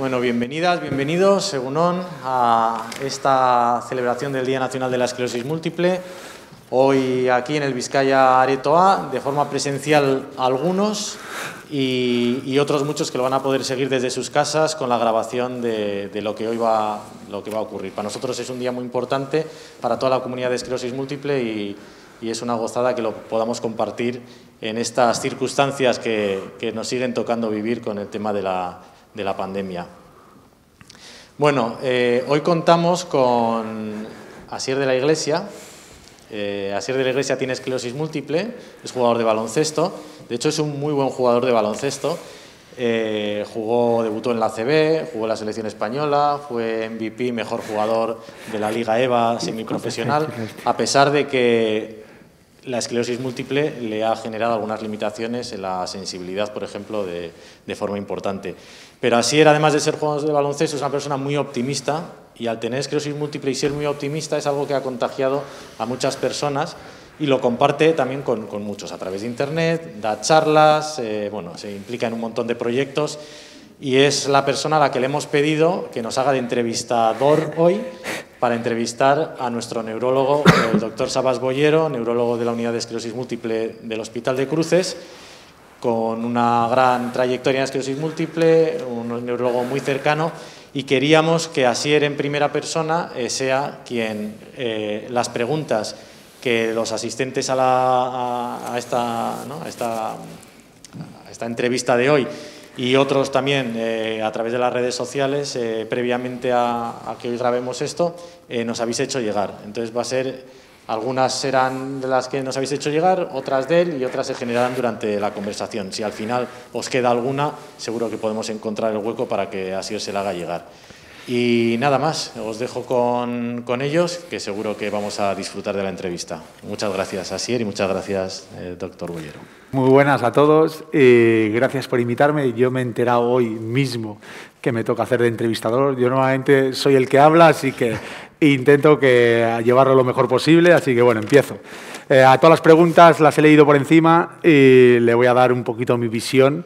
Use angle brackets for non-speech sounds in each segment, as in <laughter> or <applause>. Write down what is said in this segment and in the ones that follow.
Bueno, bienvenidas, bienvenidos, on, a esta celebración del Día Nacional de la Esclerosis Múltiple. Hoy aquí en el Vizcaya Aretoa, de forma presencial algunos y, otros muchos que lo van a poder seguir desde sus casas con la grabación de, lo, que hoy va, lo que va a ocurrir. Para nosotros es un día muy importante, para toda la comunidad de esclerosis múltiple y, es una gozada que lo podamos compartir en estas circunstancias que, que nos siguen tocando vivir con el tema de la de la pandemia. Bueno, eh, hoy contamos con Asier de la Iglesia. Eh, Asier de la Iglesia tiene esclerosis múltiple, es jugador de baloncesto. De hecho, es un muy buen jugador de baloncesto. Eh, jugó, debutó en la CB, jugó en la selección española, fue MVP, mejor jugador de la Liga EVA semiprofesional, a pesar de que la esclerosis múltiple le ha generado algunas limitaciones en la sensibilidad, por ejemplo, de, de forma importante. Pero así era, además de ser jugador de baloncesto, es una persona muy optimista y al tener esclerosis múltiple y ser muy optimista es algo que ha contagiado a muchas personas y lo comparte también con, muchos a través de internet, da charlas, eh, bueno, se implica en un montón de proyectos y es la persona a la que le hemos pedido que nos haga de entrevistador hoy para entrevistar a nuestro neurólogo, el doctor Sabas Boyero, neurólogo de la unidad de esclerosis múltiple del Hospital de Cruces con una gran trayectoria en esclerosis múltiple, un neurólogo muy cercano, y queríamos que Asier en primera persona eh, sea quien eh, las preguntas que los asistentes a, esta, esta, entrevista de hoy y otros también eh, a través de las redes sociales, previamente a, que hoy grabemos esto, nos habéis hecho llegar. Entonces va a ser algunas serán de las que nos habéis hecho llegar, otras de él y otras se generarán durante la conversación. Si al final os queda alguna, seguro que podemos encontrar el hueco para que así os se la haga llegar. Y nada más, os dejo con, con, ellos, que seguro que vamos a disfrutar de la entrevista. Muchas gracias, Asier, y muchas gracias, eh, doctor Bollero. Muy buenas a todos, y eh, gracias por invitarme. Yo me he enterado hoy mismo que me toca hacer de entrevistador. Yo normalmente soy el que habla, así que intento que llevarlo lo mejor posible, así que bueno, empiezo. Eh, a todas las preguntas las he leído por encima y le voy a dar un poquito mi visión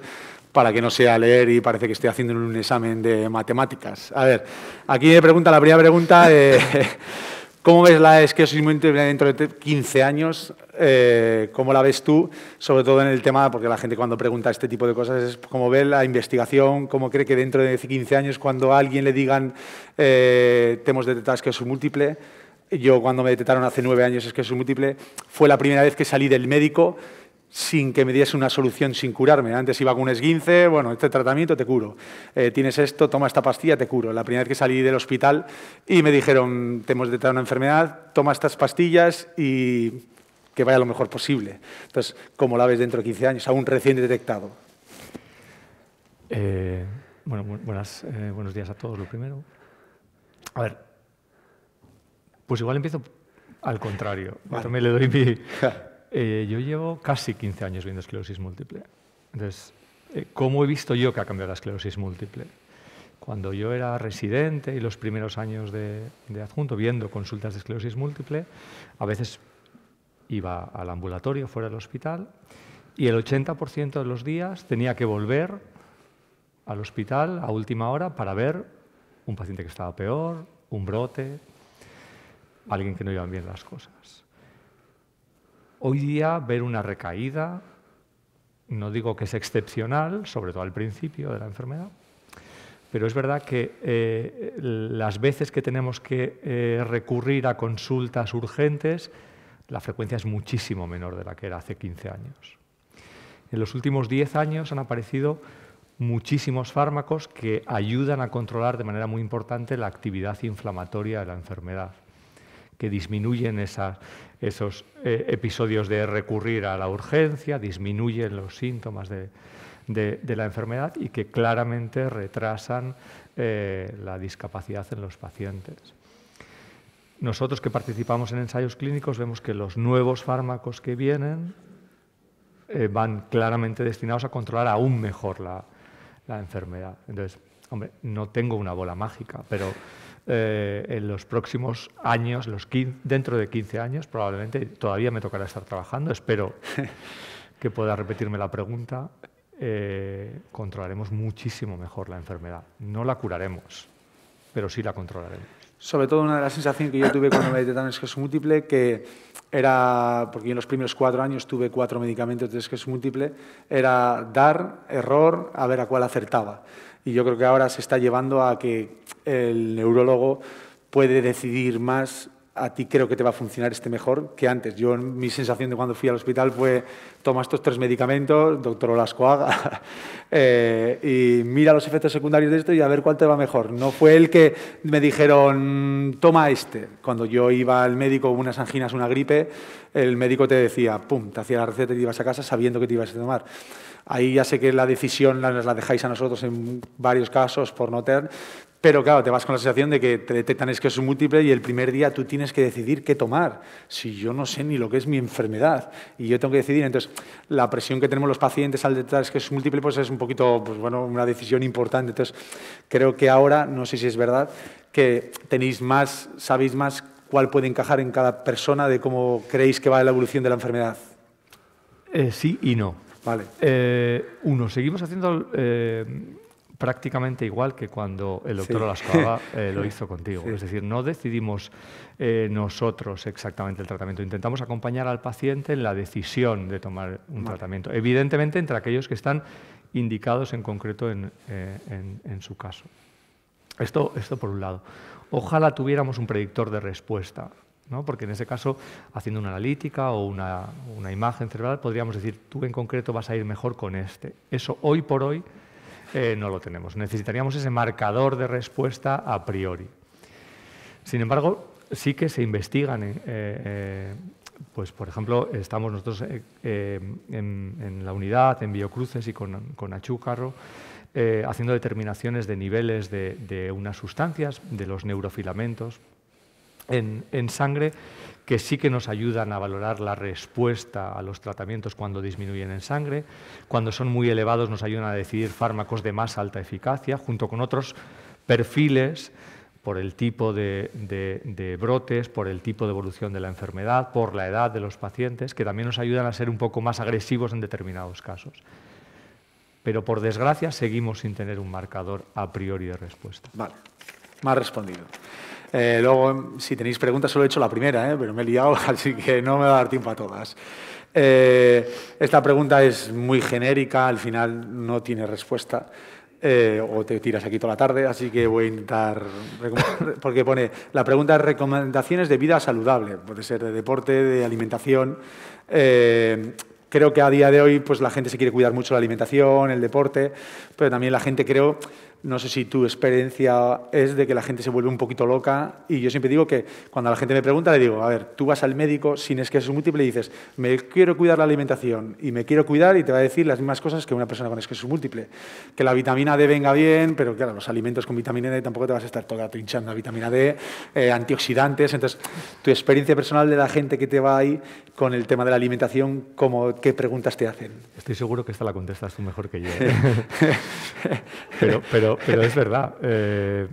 para que no sea leer y parece que estoy haciendo un examen de matemáticas. A ver, aquí me pregunta la primera pregunta, eh, <laughs> ¿cómo ves la esquiosis dentro de 15 años? Eh, ¿Cómo la ves tú? Sobre todo en el tema, porque la gente cuando pregunta este tipo de cosas es como ve la investigación, cómo cree que dentro de 15 años, cuando a alguien le digan eh, temas de esquiosis múltiple, yo cuando me detectaron hace nueve años esquiosis múltiple, fue la primera vez que salí del médico sin que me diese una solución sin curarme. Antes iba con un esguince, bueno, este tratamiento te curo. Eh, tienes esto, toma esta pastilla, te curo. La primera vez que salí del hospital y me dijeron, te hemos detectado una enfermedad, toma estas pastillas y que vaya lo mejor posible. Entonces, como la ves dentro de 15 años? Aún recién detectado. Eh, bueno, buenas, eh, buenos días a todos, lo primero. A ver, pues igual empiezo al contrario. Me le doy mi... <laughs> Eh, yo llevo casi 15 años viendo esclerosis múltiple. Entonces, eh, ¿cómo he visto yo que ha cambiado la esclerosis múltiple? Cuando yo era residente y los primeros años de, de adjunto, viendo consultas de esclerosis múltiple, a veces iba al ambulatorio fuera del hospital y el 80% de los días tenía que volver al hospital a última hora para ver un paciente que estaba peor, un brote, alguien que no iban bien las cosas. Hoy día ver una recaída, no digo que es excepcional, sobre todo al principio de la enfermedad, pero es verdad que eh, las veces que tenemos que eh, recurrir a consultas urgentes, la frecuencia es muchísimo menor de la que era hace 15 años. En los últimos 10 años han aparecido muchísimos fármacos que ayudan a controlar de manera muy importante la actividad inflamatoria de la enfermedad que disminuyen esos eh, episodios de recurrir a la urgencia, disminuyen los síntomas de, la enfermedad y que claramente retrasan eh, la discapacidad en los pacientes. Nosotros que participamos en ensayos clínicos vemos que los nuevos fármacos que vienen eh, van claramente destinados a controlar aún mejor la, la enfermedad. Entonces, hombre, no tengo una bola mágica, pero eh, en los próximos años, los dentro de 15 años probablemente, todavía me tocará estar trabajando, espero <laughs> que pueda repetirme la pregunta, eh, controlaremos muchísimo mejor la enfermedad. No la curaremos, pero sí la controlaremos. Sobre todo una de las sensaciones que yo tuve cuando me detectaron esqueso múltiple, que era, porque yo en los primeros cuatro años tuve cuatro medicamentos de esqueso múltiple, era dar, error, a ver a cuál acertaba y yo creo que ahora se está llevando a que el neurólogo puede decidir más a ti creo que te va a funcionar este mejor que antes. Yo, mi sensación de cuando fui al hospital fue, toma estos tres medicamentos, doctor Olascoaga, <laughs> eh, y mira los efectos secundarios de esto y a ver cuál te va mejor. No fue el que me dijeron, toma este. Cuando yo iba al médico, unas anginas, una gripe, el médico te decía, pum, te hacía la receta y te ibas a casa sabiendo que te ibas a tomar. Ahí ya sé que la decisión la, la dejáis a nosotros en varios casos por no tener, pero claro, te vas con la sensación de que te detectan es múltiple y el primer día tú tienes que decidir qué tomar. Si yo no sé ni lo que es mi enfermedad y yo tengo que decidir, entonces la presión que tenemos los pacientes al detectar es múltiple pues es un poquito, pues bueno, una decisión importante. Entonces creo que ahora, no sé si es verdad, que tenéis más, sabéis más cuál puede encajar en cada persona de cómo creéis que va la evolución de la enfermedad. Eh, sí y no. Vale. Eh, uno, seguimos haciendo eh, prácticamente igual que cuando el doctor sí. <laughs> Eh, lo hizo contigo. Es decir, no decidimos nosotros exactamente el tratamiento. Intentamos acompañar al paciente en la decisión de tomar un tratamiento. Evidentemente, entre aquellos que están indicados en concreto en, su caso. Esto, esto por un lado. Ojalá tuviéramos un predictor de respuesta. Porque en ese caso, haciendo una analítica o una, imagen cerebral, podríamos decir, tú en concreto vas a ir mejor con este. Eso hoy por hoy eh, no lo tenemos. Necesitaríamos ese marcador de respuesta a priori. Sin embargo, sí que se investigan, eh, eh, pues por ejemplo, estamos nosotros en, la unidad, en Biocruces y con, Achúcarro, haciendo determinaciones de niveles de unas sustancias, de los neurofilamentos, en, sangre que sí que nos ayudan a valorar la respuesta a los tratamientos cuando disminuyen en sangre. Cuando son muy elevados nos ayudan a decidir fármacos de más alta eficacia, junto con otros perfiles por el tipo de, de, brotes, por el tipo de evolución de la enfermedad, por la edad de los pacientes, que también nos ayudan a ser un poco más agresivos en determinados casos. Pero por desgracia seguimos sin tener un marcador a priori de respuesta. Vale, más respondido. Eh, luego, si tenéis preguntas, solo he hecho la primera, ¿eh? pero me he liado, <laughs> así que no me va a dar tiempo a todas. Eh, esta pregunta es muy genérica, al final no tiene respuesta. o te tiras aquí toda la tarde, así que voy a intentar. <coughs> Porque pone la pregunta es recomendaciones de vida saludable, puede ser de deporte, de alimentación creo que a día de hoy pues la gente se quiere cuidar mucho la alimentación, el deporte, pero también la gente creo no sé si tu experiencia es de que la gente se vuelve un poquito loca y yo siempre digo que cuando la gente me pregunta le digo, a ver, tú vas al médico sin esclerosis múltiple y dices, me quiero cuidar la alimentación y me quiero cuidar y te va a decir las mismas cosas que una persona con esclerosis múltiple. Que la vitamina D venga bien, pero claro, los alimentos con vitamina D tampoco te vas a estar toda trinchando la vitamina D, eh, antioxidantes. Entonces, tu experiencia personal de la gente que te va ahí con el tema de la alimentación, ¿cómo, ¿qué preguntas te hacen? Estoy seguro que esta la contestas tú mejor que yo. ¿eh? <laughs> pero pero, es <laughs> verdad. Eh,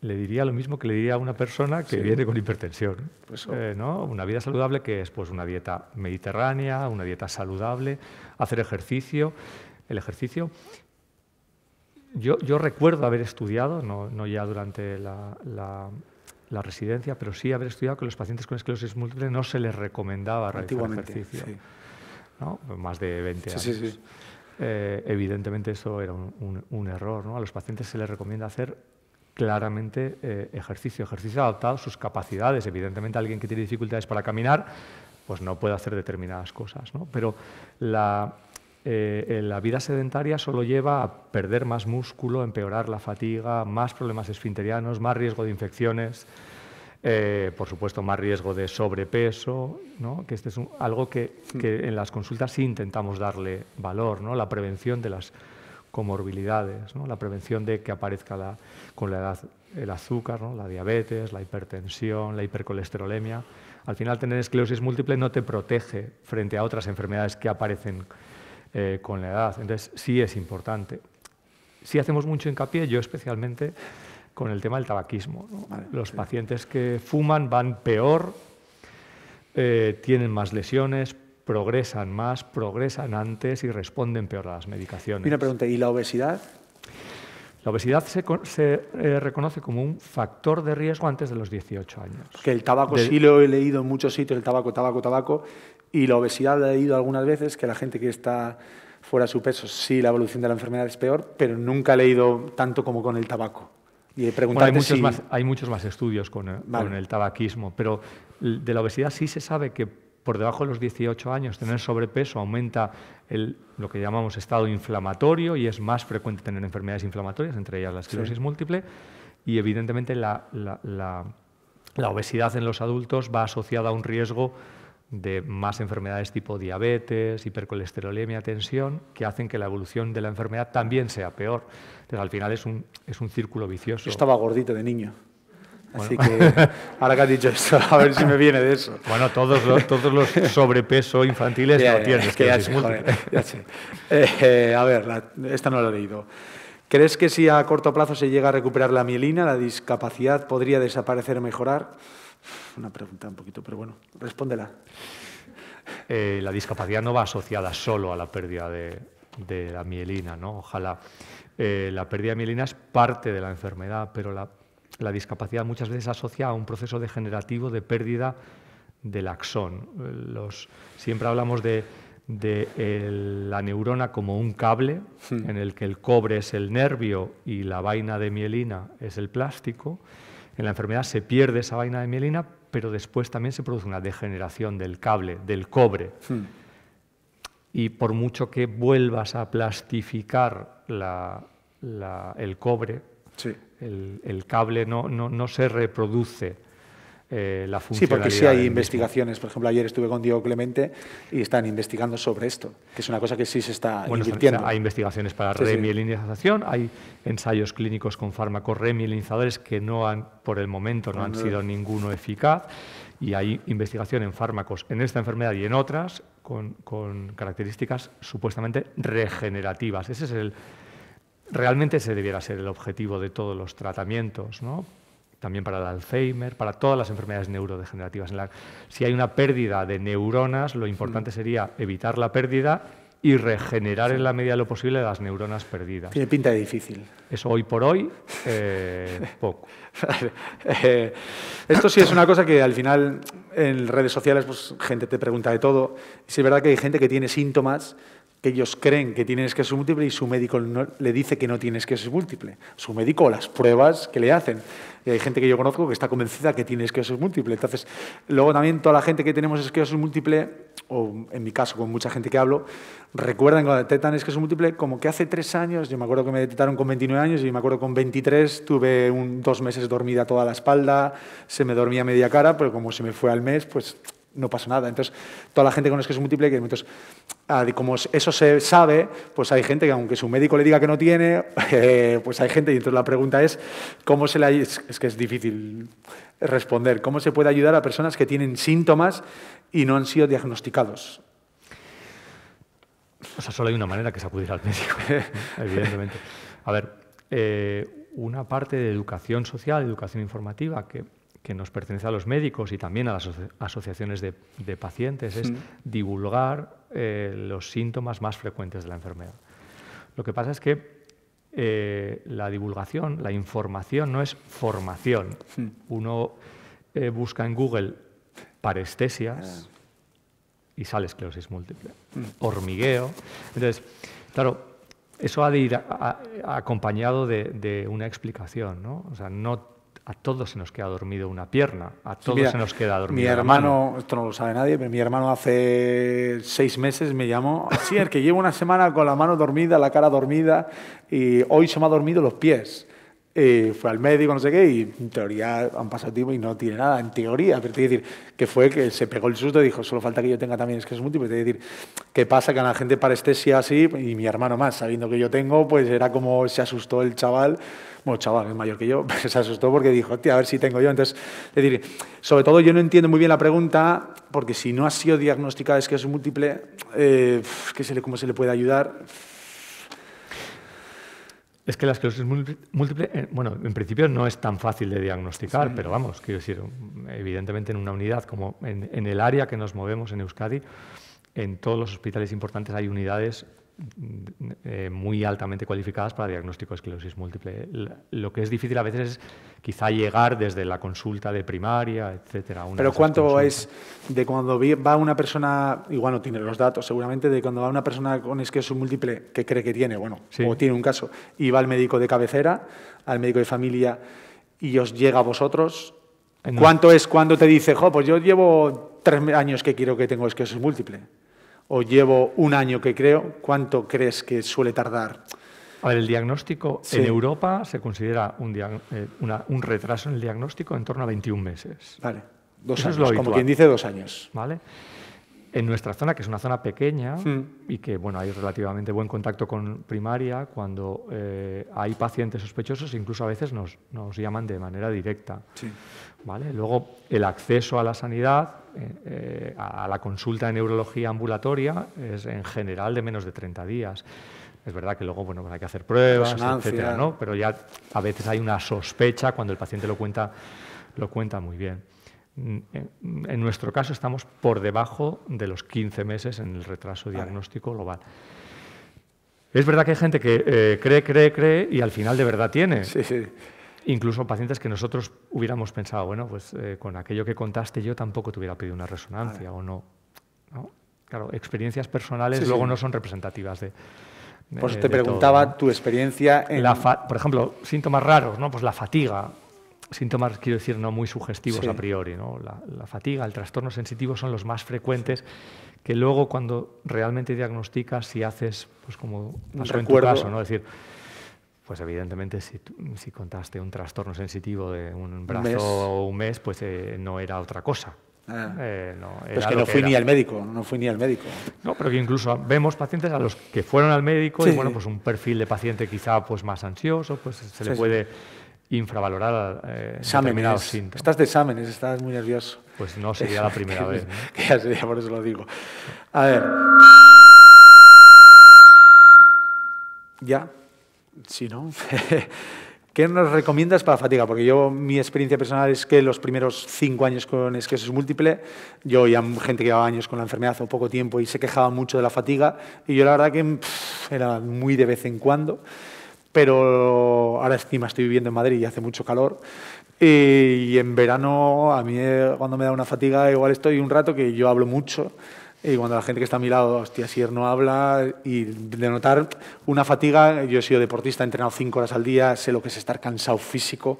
le diría lo mismo que le diría a una persona que viene con hipertensión. Pues eh, oh. ¿no? Una vida saludable que es pues, una dieta mediterránea, una dieta saludable, hacer ejercicio. El ejercicio, yo, recuerdo haber estudiado, no, ya durante la, residencia, pero sí haber estudiado que los pacientes con esclerosis múltiple no se les recomendaba realizar ejercicio. ¿no? Más de 20 sí, años. Eh, evidentemente eso era un, error. ¿no? A los pacientes se les recomienda hacer claramente eh, ejercicio, ejercicio adaptado a sus capacidades. Evidentemente alguien que tiene dificultades para caminar, pues no puede hacer determinadas cosas. Pero la, eh, la vida sedentaria solo lleva a perder más músculo, empeorar la fatiga, más problemas esfinterianos, más riesgo de infecciones. Eh, por supuesto, más riesgo de sobrepeso, ¿no? que este es algo mm. que, en las consultas sí intentamos darle valor, ¿no? la prevención de las comorbilidades, la prevención de que aparezca con la edad el azúcar, la diabetes, la hipertensión, la hipercolesterolemia. Al final, tener esclerosis múltiple no te protege frente a otras enfermedades que aparecen eh, con la edad. Entonces, sí es importante. Si sí hacemos mucho hincapié, yo especialmente, con el tema del tabaquismo. Los pacientes que fuman van peor, eh, tienen más lesiones, progresan más, progresan antes y responden peor a las medicaciones. Y una pregunta, ¿y la obesidad? La obesidad se, eh, reconoce como un factor de riesgo antes de los 18 años. Que el tabaco, sí lo he leído en muchos sitios, el tabaco, tabaco, tabaco, y la obesidad la he leído algunas veces, que la gente que está fuera de su peso, sí, la evolución de la enfermedad es peor, pero nunca he leído tanto como con el tabaco hay, muchos más, estudios con, eh, el tabaquismo, pero de la obesidad sí se sabe que por debajo de los 18 años tener sobrepeso aumenta lo que llamamos estado inflamatorio y es más frecuente tener enfermedades inflamatorias, entre ellas la esclerosis múltiple, y evidentemente la obesidad en los adultos va asociada a un riesgo de más enfermedades tipo diabetes, hipercolesterolemia, tensión, que hacen que la evolución de la enfermedad también sea peor al final es un, es un círculo vicioso. Yo estaba gordito de niño. Así que <laughs> ahora que has dicho eso, a ver si me viene de eso. Bueno, todos los, todos los sobrepeso infantiles lo tienes. Eh, eh, a ver, esta no la he leído. ¿Crees que si a corto plazo se llega a recuperar la mielina, la discapacidad podría desaparecer o mejorar? Una pregunta un poquito, pero bueno, respóndela. Eh, la discapacidad no va asociada solo a la pérdida de, de la mielina, ¿no? Ojalá. Eh, la pérdida de mielina es parte de la enfermedad, pero la, la discapacidad muchas veces asocia a un proceso degenerativo de pérdida del axón. siempre hablamos de, de la neurona como un cable en el que el cobre es el nervio y la vaina de mielina es el plástico. En la enfermedad se pierde esa vaina de mielina, pero después también se produce una degeneración del cable, del cobre. Hmm y por mucho que vuelvas a plastificar el cobre, el, cable no, se reproduce. Eh, la funcionalidad. Sí, porque sí hay investigaciones. Por ejemplo, ayer estuve con Diego Clemente y están investigando sobre esto, que es una cosa que sí se está bueno, invirtiendo. hay investigaciones para remielinización, hay ensayos clínicos con fármacos remielinizadores que no han, por el momento, no han sido ninguno eficaz y hay investigación en fármacos en esta enfermedad y en otras con, características supuestamente regenerativas. Ese es el, realmente ese debiera ser el objetivo de todos los tratamientos, ¿no? también para el Alzheimer, para todas las enfermedades neurodegenerativas. si hay una pérdida de neuronas, lo importante sería evitar la pérdida y regenerar en la medida de lo posible las neuronas perdidas. Tiene pinta de difícil. Eso hoy por hoy, eh, poco. <laughs> Eh, esto sí es una cosa que al final en redes sociales pues, gente te pregunta de todo. y si es verdad que hay gente que tiene síntomas que ellos creen que tienen esclerosis múltiple y su médico le dice que no tiene esclerosis múltiple. Su médico, las pruebas que le hacen. Y hay gente que yo conozco que está convencida que tiene esclerosis múltiple. Entonces, luego también toda la gente que tenemos esclerosis múltiple, o en mi caso con mucha gente que hablo, recuerdan cuando detectan esclerosis múltiple como que hace tres años, yo me acuerdo que me detectaron con 29 años y me acuerdo con 23 tuve dos meses dormida toda la espalda, se me dormía media cara, pero como se me fue al mes, pues no pasa nada. Entonces, toda la gente con que múltiple, que entonces, ah, como eso se sabe, pues hay gente que aunque su médico le diga que no tiene, eh, pues hay gente, y entonces la pregunta es, ¿cómo se le... Es, es que es difícil responder, ¿cómo se puede ayudar a personas que tienen síntomas y no han sido diagnosticados? O sea, solo hay una manera que se acudir al médico, <laughs> evidentemente. A ver, eh, una parte de educación social, educación informativa, que que nos pertenece a los médicos y también a las asociaciones de, pacientes, es divulgar eh, los síntomas más frecuentes de la enfermedad. Lo que pasa es que eh, la divulgación, la información no es formación. Uno eh, busca en Google parestesias ah. y sale esclerosis múltiple, mm. hormigueo. Entonces, claro, eso ha de ir acompañado de, de, una explicación, ¿no? O sea, no a todos se nos queda dormido una pierna, a todos se nos queda dormido. Mi hermano, esto no lo sabe nadie, pero mi hermano hace seis meses me llamó, así es que llevo una semana con la mano dormida, la cara dormida, y hoy se me ha dormido los pies. Eh, fue al médico, no sé qué, y en teoría han pasado tiempo y no tiene nada, en teoría, pero te decir, que fue que se pegó el susto y dijo, solo falta que yo tenga también es que es múltiple, te decir, ¿qué pasa que a la gente parestesia así, y mi hermano más, sabiendo que yo tengo, pues era como se asustó el chaval, bueno, chaval, es mayor que yo, <laughs> pero se asustó porque dijo, hostia, a ver si tengo yo, entonces, es decir, sobre todo yo no entiendo muy bien la pregunta, porque si no ha sido diagnosticada es que es múltiple, eh, ¿cómo se le puede ayudar? Es que la esclerosis múltiple, eh, bueno, en principio no es tan fácil de diagnosticar, pero vamos, quiero decir, evidentemente en una unidad como en, el área que nos movemos en Euskadi, en todos los hospitales importantes hay unidades eh, muy altamente cualificadas para diagnóstico de esclerosis múltiple. Lo que es difícil a veces es quizá llegar desde la consulta de primaria, etcétera. Pero ¿cuánto es de cuando va una persona, igual no tiene los datos seguramente, de cuando va una persona con esclerosis múltiple que cree que tiene, bueno, o tiene un caso, y va al médico de cabecera, al médico de familia, y os llega a vosotros? Eh, ¿Cuánto es cuando te dice, jo, pues yo llevo tres años que quiero que tengo esclerosis múltiple? o llevo un año que creo, ¿cuánto crees que suele tardar? A ver, el diagnóstico en Europa se considera eh, un, retraso en el diagnóstico en torno a 21 meses. Vale, dos años, como quien dice dos años. Vale. En nuestra zona, que es una zona pequeña mm. y que bueno, hay relativamente buen contacto con primaria, cuando eh, hay pacientes sospechosos, incluso a veces nos, nos llaman de manera directa. Sí. Luego, el acceso a la sanidad, eh, eh, a la consulta de neurología ambulatoria, es en general de menos de 30 días. Es verdad que luego bueno, pues hay que hacer pruebas, etcétera, pero ya a veces hay una sospecha cuando el paciente lo cuenta, lo cuenta muy bien. Mm, en nuestro caso estamos por debajo de los 15 meses en el retraso diagnóstico global. Es verdad que hay gente que eh, cree, cree, cree y al final de verdad tiene. Sí, sí incluso pacientes que nosotros hubiéramos pensado, bueno, pues eh, con aquello que contaste yo tampoco te hubiera pedido una resonancia o no, Claro, experiencias personales luego no son representativas de... Por pues te preguntaba tu experiencia en... La por ejemplo, síntomas raros, ¿no? Pues la fatiga, síntomas, quiero decir, no muy sugestivos a priori. ¿no? La, fatiga, el trastorno sensitivo son los más frecuentes que luego cuando realmente diagnosticas y haces, pues como pasó en tu caso, ¿no? decir, pues evidentemente, si, si contaste un trastorno sensitivo de un brazo o un mes, pues eh, no era otra cosa. pues que no fui ni al médico, no fui ni al médico. No, pero que incluso vemos pacientes a los que fueron al médico y bueno, pues un perfil de paciente quizá pues más ansioso, pues se le puede infravalorar eh, determinados síntomas. Estás de exámenes, estás muy nervioso. Pues no sería la primera <laughs> vez. Que ya sería, por eso lo digo. A ver. Ya. Sí, ¿no? <laughs> ¿Qué nos recomiendas para fatiga? Porque yo, mi experiencia personal es que los primeros cinco años con esquesis múltiple, yo oía gente que llevaba años con la enfermedad o poco tiempo y se quejaba mucho de la fatiga, y yo la verdad que era muy de vez en cuando, pero ahora encima estoy viviendo en Madrid y hace mucho calor, y en verano a mí eh, cuando me da una fatiga igual estoy un rato que yo hablo mucho, y cuando la gente que está a mi lado, hostia, Sier no habla, y de notar una fatiga, yo he sido deportista, he entrenado cinco horas al día, sé lo que es estar cansado físico,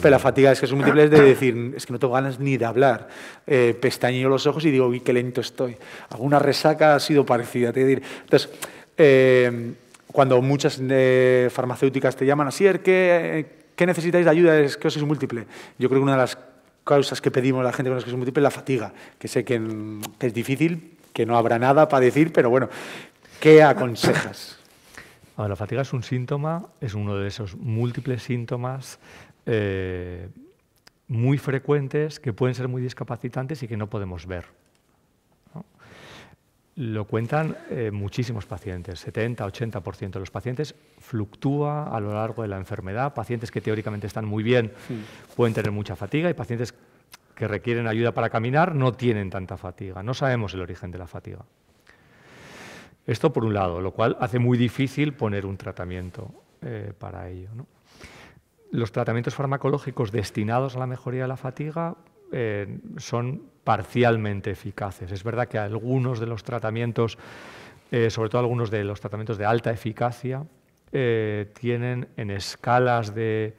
pero la fatiga es que es múltiple, es de decir, es que no tengo ganas ni de hablar, eh, pestañeo los ojos y digo, uy, qué lento estoy. Alguna resaca ha sido parecida, te decir. Entonces, eh, cuando muchas eh, farmacéuticas te llaman, Sier, ¿qué, ¿qué necesitáis de ayuda? Es que es múltiple. Yo creo que una de las causas que pedimos a la gente con es múltiple es la fatiga, que sé que es difícil, que no habrá nada para decir, pero bueno, ¿qué aconsejas? <coughs> la fatiga es un síntoma, es uno de esos múltiples síntomas eh, muy frecuentes que pueden ser muy discapacitantes y que no podemos ver. Lo cuentan eh, muchísimos pacientes, 70-80% de los pacientes fluctúa a lo largo de la enfermedad. Pacientes que teóricamente están muy bien pueden tener mucha fatiga y pacientes que requieren ayuda para caminar no tienen tanta fatiga. No sabemos el origen de la fatiga. Esto por un lado, lo cual hace muy difícil poner un tratamiento eh, para ello. Los tratamientos farmacológicos destinados a la mejoría de la fatiga eh, son parcialmente eficaces. Es verdad que algunos de los tratamientos, eh, sobre todo algunos de los tratamientos de alta eficacia, tienen en escalas de,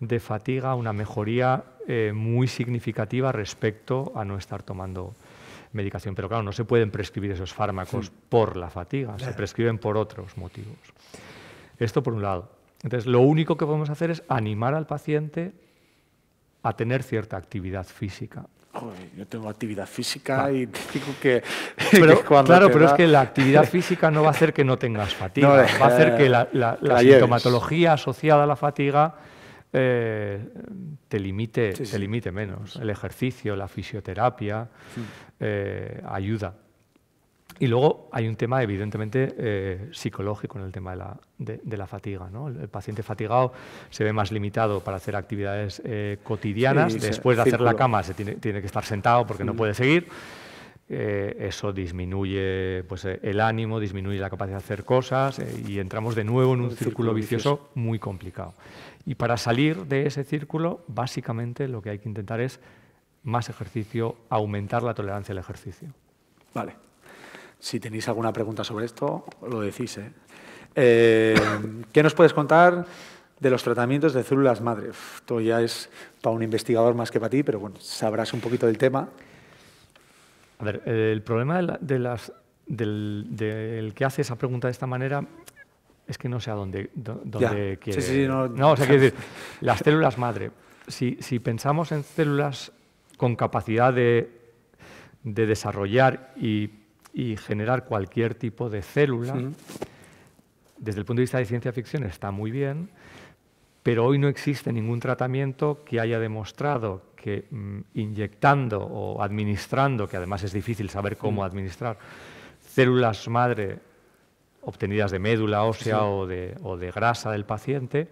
de fatiga, una mejoría eh, muy significativa respecto a no estar tomando medicación. Pero claro, no se pueden prescribir esos fármacos por la fatiga, se prescriben por otros motivos. Esto por un lado. Entonces, lo único que podemos hacer es animar al paciente a tener cierta actividad física. Joder, yo tengo actividad física ah. y <laughs> digo que... claro, pero es que la actividad física no va a hacer que no tengas <laughs> fatiga, va a hacer que la sintomatología asociada a la fatiga eh, te, limite, limite menos. El ejercicio, la fisioterapia, eh, ayuda. Y luego hay un tema evidentemente eh, psicológico en el tema de la, fatiga. El, paciente fatigado se ve más limitado para hacer actividades cotidianas. Después de hacer la cama se tiene que estar sentado porque no puede seguir. Eh, eso disminuye pues, eh, el ánimo, disminuye la capacidad de hacer cosas eh, y entramos de nuevo en un, círculo, vicioso, muy complicado. Y para salir de ese círculo, básicamente lo que hay que intentar es más ejercicio, aumentar la tolerancia al ejercicio. Vale. Si tenéis alguna pregunta sobre esto, lo decís. qué nos puedes contar de los tratamientos de células madre? Esto ya es para un investigador más que para ti, pero bueno, sabrás un poquito del tema. A ver, el problema del, que hace esa pregunta de esta manera es que no sé a dónde, quiere. Sí, sí, no. o sea, las células madre. Si, pensamos en células con capacidad de, desarrollar y, generar cualquier tipo de célula, desde el punto de vista de ciencia ficción está muy bien, pero hoy no existe ningún tratamiento que haya demostrado que mm, inyectando o administrando, que además es difícil saber cómo administrar, células madre obtenidas de médula ósea o, de, grasa del paciente,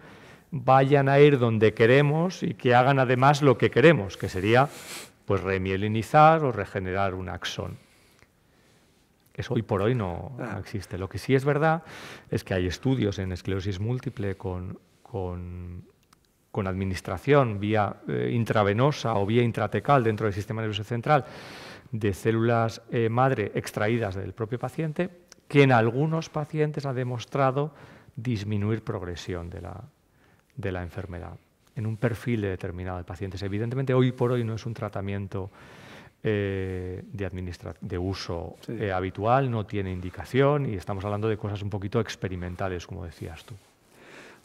vayan a ir donde queremos y que hagan además lo que queremos, que sería pues remielinizar o regenerar un axón. Eso hoy por hoy no, ah. existe. Lo que sí es verdad es que hay estudios en esclerosis múltiple con con administración vía eh, intravenosa o vía intratecal dentro del sistema nervioso central de células eh, madre extraídas del propio paciente, que en algunos pacientes ha demostrado disminuir progresión de la, enfermedad en un perfil determinado de pacientes. Evidentemente, hoy por hoy no es un tratamiento eh, de, uso habitual, no tiene indicación y estamos hablando de cosas un poquito experimentales, como decías tú.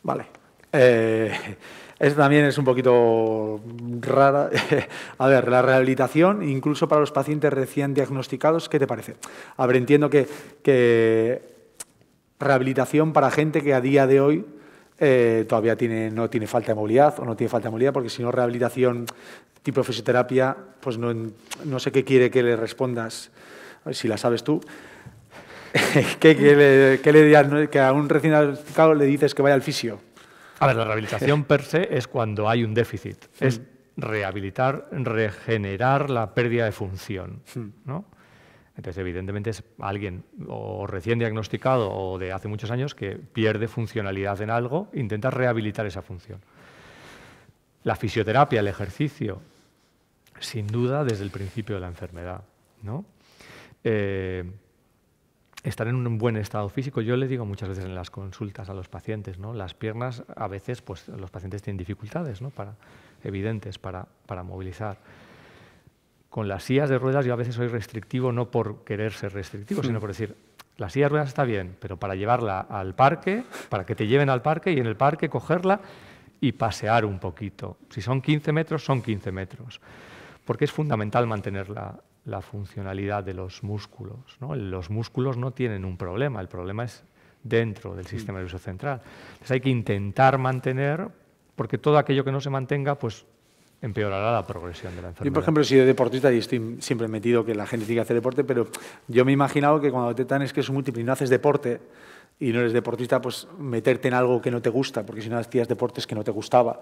Vale. Esta también es un poquito rara. <laughs> A ver, la rehabilitación, incluso para los pacientes recién diagnosticados, ¿qué te parece? A ver, entiendo que, rehabilitación para gente que a día de hoy eh, todavía tiene, no tiene falta de movilidad o no tiene falta de movilidad, porque si no, rehabilitación tipo fisioterapia, pues no, sé qué quiere que le respondas, si la sabes tú. <laughs> ¿Qué le, que a un recién diagnosticado le dices que vaya al fisio a ver, la rehabilitación per se es cuando hay un déficit. Es rehabilitar, regenerar la pérdida de función. ¿no? Entonces, evidentemente es alguien o recién diagnosticado o de hace muchos años que pierde funcionalidad en algo, intenta rehabilitar esa función. La fisioterapia, el ejercicio, sin duda desde el principio de la enfermedad. ¿no? Eh, estar en un buen estado físico. Yo le digo muchas veces en las consultas a los pacientes, ¿no? Las piernas a veces, pues los pacientes tienen dificultades, ¿no? Para, evidentes para, movilizar. Con las sillas de ruedas yo a veces soy restrictivo no por querer ser restrictivo, sino por decir, la silla de ruedas está bien, pero para llevarla al parque, para que te lleven al parque y en el parque cogerla y pasear un poquito. Si son 15 metros, son 15 metros, porque es fundamental mantenerla la funcionalidad de los músculos. Los músculos no tienen un problema, el problema es dentro del mm. sistema nervioso central. Entonces hay que intentar mantener, porque todo aquello que no se mantenga, pues empeorará la progresión de la enfermedad. Yo, por ejemplo, he deportista y estoy siempre metido que la gente tiene que hacer deporte, pero yo me he imaginado que cuando te dan es que es un no haces deporte, y no eres deportista, pues meterte en algo que no te gusta, porque si no hacías deportes que no te gustaba.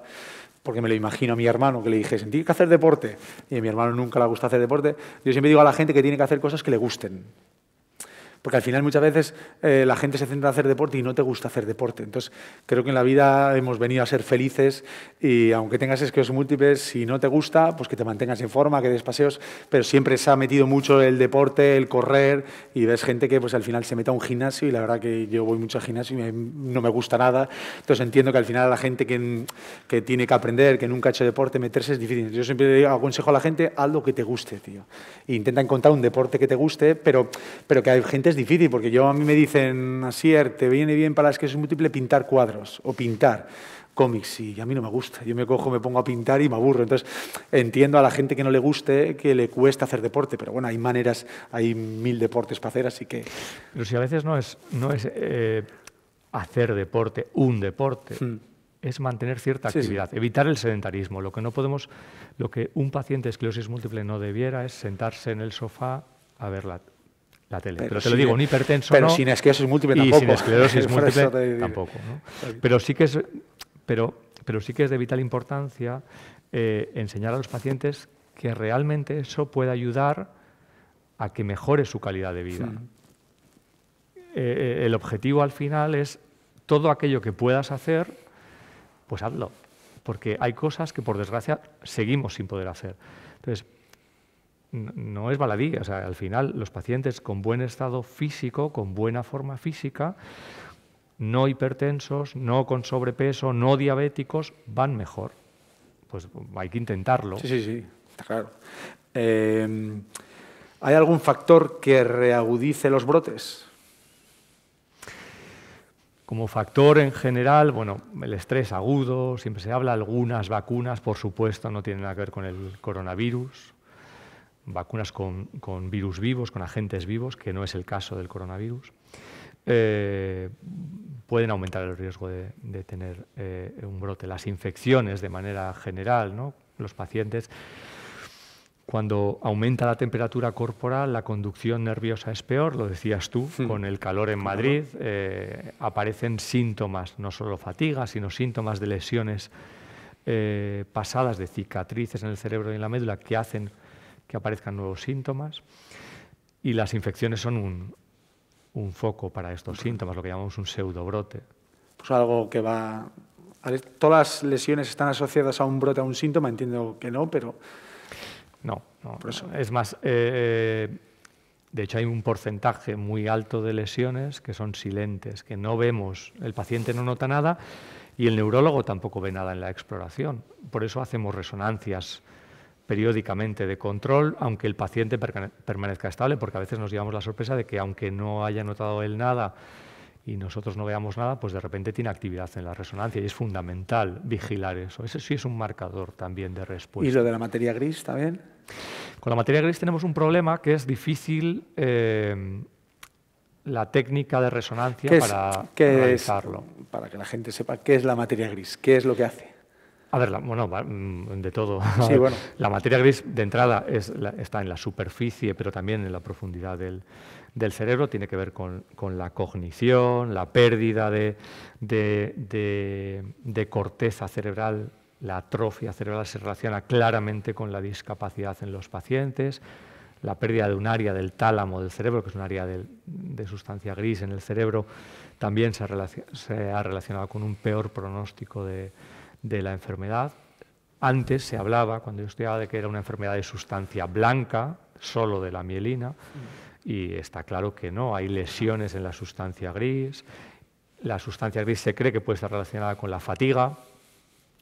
Porque me lo imagino a mi hermano, que le dije, tienes que hacer deporte. Y a mi hermano nunca le gusta hacer deporte. Yo siempre digo a la gente que tiene que hacer cosas que le gusten. Porque al final muchas veces eh, la gente se centra en hacer deporte y no te gusta hacer deporte. Entonces, creo que en la vida hemos venido a ser felices y aunque tengas esquemas múltiples, si no te gusta, pues que te mantengas en forma, que des paseos, pero siempre se ha metido mucho el deporte, el correr y ves gente que pues al final se mete a un gimnasio y la verdad que yo voy mucho al gimnasio y no me gusta nada. Entonces, entiendo que al final la gente que, que tiene que aprender, que nunca ha hecho deporte, meterse es difícil. Yo siempre aconsejo a la gente, haz lo que te guste, tío. intenta encontrar un deporte que te guste, pero, pero que hay gente difícil, porque yo a mí me dicen, Asier, te viene bien para las que es múltiple pintar cuadros o pintar cómics y a mí no me gusta. Yo me cojo, me pongo a pintar y me aburro. Entonces entiendo a la gente que no le guste que le cuesta hacer deporte, pero bueno, hay maneras, hay mil deportes para hacer, así que... Pero si a veces no es, no es eh, hacer deporte, un deporte. Hmm. es mantener cierta actividad, evitar el sedentarismo. Lo que no podemos, lo que un paciente de esclerosis múltiple no debiera es sentarse en el sofá a ver la, la tele. Pero, te lo digo, un hipertenso. Pero sin múltiple tampoco. Y sin esclerosis <laughs> múltiple tampoco. Pero, sí que es, pero, pero sí que es de vital importancia eh, enseñar a los pacientes que realmente eso puede ayudar a que mejore su calidad de vida. Eh, eh, el objetivo al final es todo aquello que puedas hacer, pues hazlo. Porque hay cosas que por desgracia seguimos sin poder hacer. Entonces, no es baladí. O sea, al final, los pacientes con buen estado físico, con buena forma física, no hipertensos, no con sobrepeso, no diabéticos, van mejor. Pues hay que intentarlo. Sí, sí, sí, está claro. Em, ¿Hay algún factor que reagudice los brotes? Como factor en general, bueno, el estrés agudo, siempre se habla, algunas vacunas, por supuesto, no tienen nada que ver con el coronavirus, vacunas con, virus vivos, con agentes vivos, que no es el caso del coronavirus, eh, pueden aumentar el riesgo de, tener eh, un brote. Las infecciones de manera general, ¿no? los pacientes, cuando aumenta la temperatura corporal, la conducción nerviosa es peor, lo decías tú, hmm. con el calor en Madrid eh, aparecen síntomas, no solo fatiga, sino síntomas de lesiones pasadas, de cicatrices en el cerebro y en la médula que hacen aparezcan nuevos síntomas. Y las infecciones son un, foco para estos síntomas, lo que llamamos un pseudobrote. Pues algo que va... Todas las lesiones están asociadas a un brote, a un síntoma, entiendo que no, pero... No, no. eso. Es más, eh, eh, de hecho hay un porcentaje muy alto de lesiones que son silentes, que no vemos, el paciente no nota nada y el neurólogo tampoco ve nada en la exploración. Por eso hacemos resonancias periódicamente de control, aunque el paciente permanezca estable, porque a veces nos llevamos la sorpresa de que aunque no haya notado él nada y nosotros no veamos nada, pues de repente tiene actividad en la resonancia y es fundamental vigilar eso. Ese sí es un marcador también de respuesta. ¿Y lo de la materia gris también? Con la materia gris tenemos un problema que es difícil eh, la técnica de resonancia para realizarlo. para que la gente sepa qué es la materia gris, qué es lo que hace. Mm, <laughs> A ver, bueno, de todo. La materia gris de entrada está en la superficie, pero también en la profundidad del, cerebro. Tiene que ver con, la cognición, la pérdida de, corteza cerebral. La atrofia cerebral se relaciona claramente con la discapacidad en los pacientes la pérdida de un área del tálamo del cerebro, que es un área de, sustancia gris en el cerebro, también se ha, relacionado con un peor pronóstico de, de la enfermedad. Antes se hablaba, cuando yo estudiaba, de que era una enfermedad de sustancia blanca, solo de la mielina, y está claro que no, hay lesiones en la sustancia gris. La sustancia gris se cree que puede estar relacionada con la fatiga,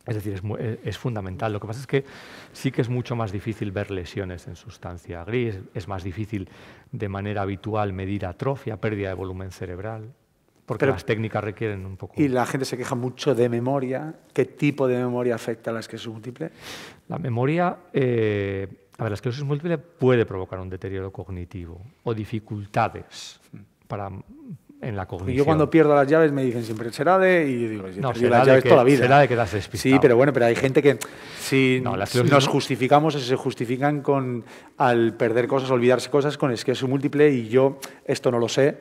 es decir, es, eh, es, fundamental. Lo que pasa es que sí que es mucho más difícil ver lesiones en sustancia gris, es más difícil de manera habitual medir atrofia, pérdida de volumen cerebral. Porque las técnicas requieren un poco. Y la gente se queja mucho de memoria. ¿Qué tipo de memoria afecta a la esclerosis múltiple? La memoria, eh, a ver, la esclerosis múltiple puede provocar un deterioro cognitivo o dificultades hmm. para, en la Yo cuando pierdo las llaves me dicen siempre, será de... Y digo, no, las llaves toda la vida. Será de que Sí, pero bueno, pero hay gente que si nos justificamos, se justifican con al perder cosas, olvidarse cosas con esquizo múltiple y yo esto no lo sé.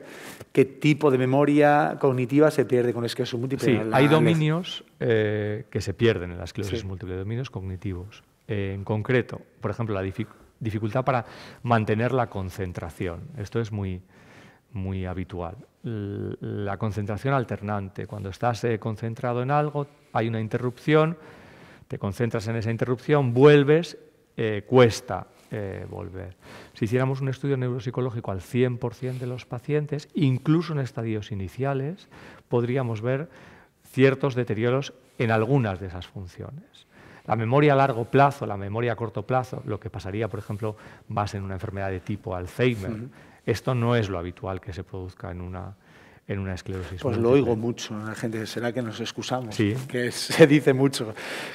¿Qué tipo de memoria cognitiva se pierde con esquizo múltiple? Sí, hay dominios eh, que se pierden en la esclerosis múltiple, dominios cognitivos. Eh, en concreto, por ejemplo, la dificultad para mantener la concentración. Esto es muy, muy habitual la concentración alternante. Cuando estás eh, concentrado en algo, hay una interrupción, te concentras en esa interrupción, vuelves, eh, cuesta eh, volver. Si hiciéramos un estudio neuropsicológico al 100% de los pacientes, incluso en estadios iniciales, podríamos ver ciertos deterioros en algunas de esas funciones. La memoria a largo plazo, la memoria a corto plazo, lo que pasaría, por ejemplo, más en una enfermedad de tipo Alzheimer. Esto no es lo habitual que se produzca en una, en una esclerosis. Pues lo oigo mucho, la gente, será que nos excusamos, que <laughs> se dice mucho,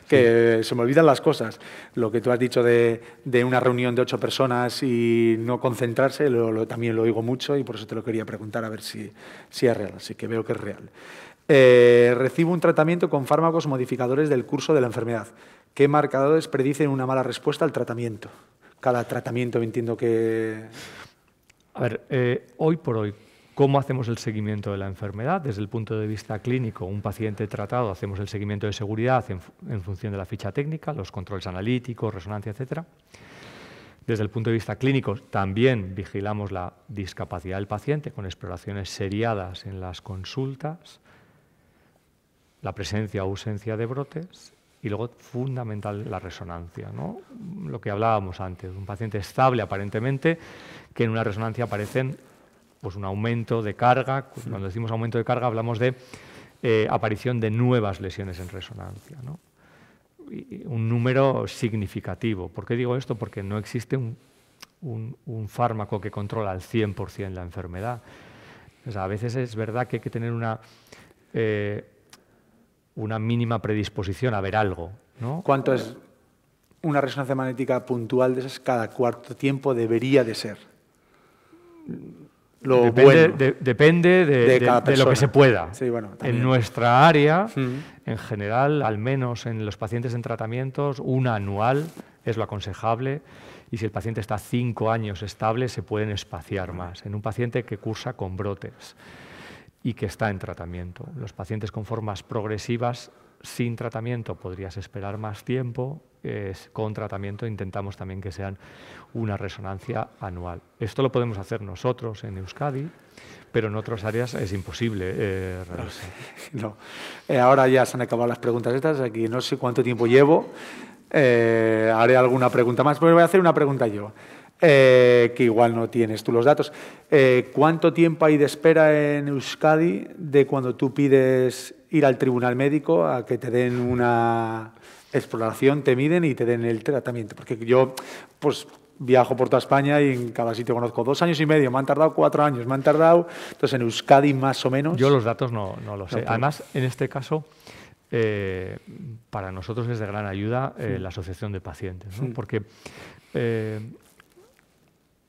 que se me olvidan las cosas. Lo que tú has dicho de, una reunión de ocho personas y no concentrarse, también lo oigo mucho y por eso te lo quería preguntar a ver si, si es real, así que veo que es real. Eh, recibo un tratamiento con fármacos modificadores del curso de la enfermedad. ¿Qué marcadores predicen una mala respuesta al tratamiento? Cada tratamiento entiendo que a ver, eh, hoy por hoy, ¿Cómo hacemos el seguimiento de la enfermedad? Desde el punto de vista clínico, un paciente tratado, hacemos el seguimiento de seguridad en, función de la ficha técnica, los controles analíticos, resonancia, etc. Desde el punto de vista clínico, también vigilamos la discapacidad del paciente con exploraciones seriadas en las consultas, la presencia o ausencia de brotes y luego, fundamental, la resonancia. ¿no? Lo que hablábamos antes, un paciente estable aparentemente, que en una resonancia aparecen pues, un aumento de carga. Cuando decimos aumento de carga hablamos de eh, aparición de nuevas lesiones en resonancia. ¿no? un número significativo. ¿Por qué digo esto? Porque no existe un, fármaco que controla al 100% la enfermedad. a veces es verdad que hay que tener una... Eh, una mínima predisposición a ver algo. ¿Cuánto es una resonancia magnética puntual de cada cuarto tiempo debería de ser? depende, de, lo que se pueda. en nuestra área, mm. en general, al menos en los pacientes en tratamientos, una anual es lo aconsejable y si el paciente está cinco años estable se pueden espaciar más. En un paciente que cursa con brotes y que está en tratamiento. Los pacientes con formas progresivas sin tratamiento podrías esperar más tiempo, con tratamiento intentamos también que sean una resonancia anual. Esto lo podemos hacer nosotros en Euskadi, pero en otras áreas es imposible eh, <laughs> eh, ahora ya se han acabado las preguntas estas, aquí no sé cuánto tiempo llevo, eh, haré alguna pregunta más, pero voy a hacer una pregunta yo. Eh, que igual no tienes tú los datos. Eh, ¿Cuánto tiempo hay de espera en Euskadi de cuando tú pides ir al tribunal médico a que te den una exploración, te miden y te den el tratamiento? Porque yo, pues viajo por toda España y en cada sitio conozco dos años y medio, me han tardado cuatro años, me han tardado, entonces en Euskadi más o menos. Yo los datos no, no los sé. Pues Además, en este caso, eh, para nosotros es de gran ayuda la asociación de pacientes, porque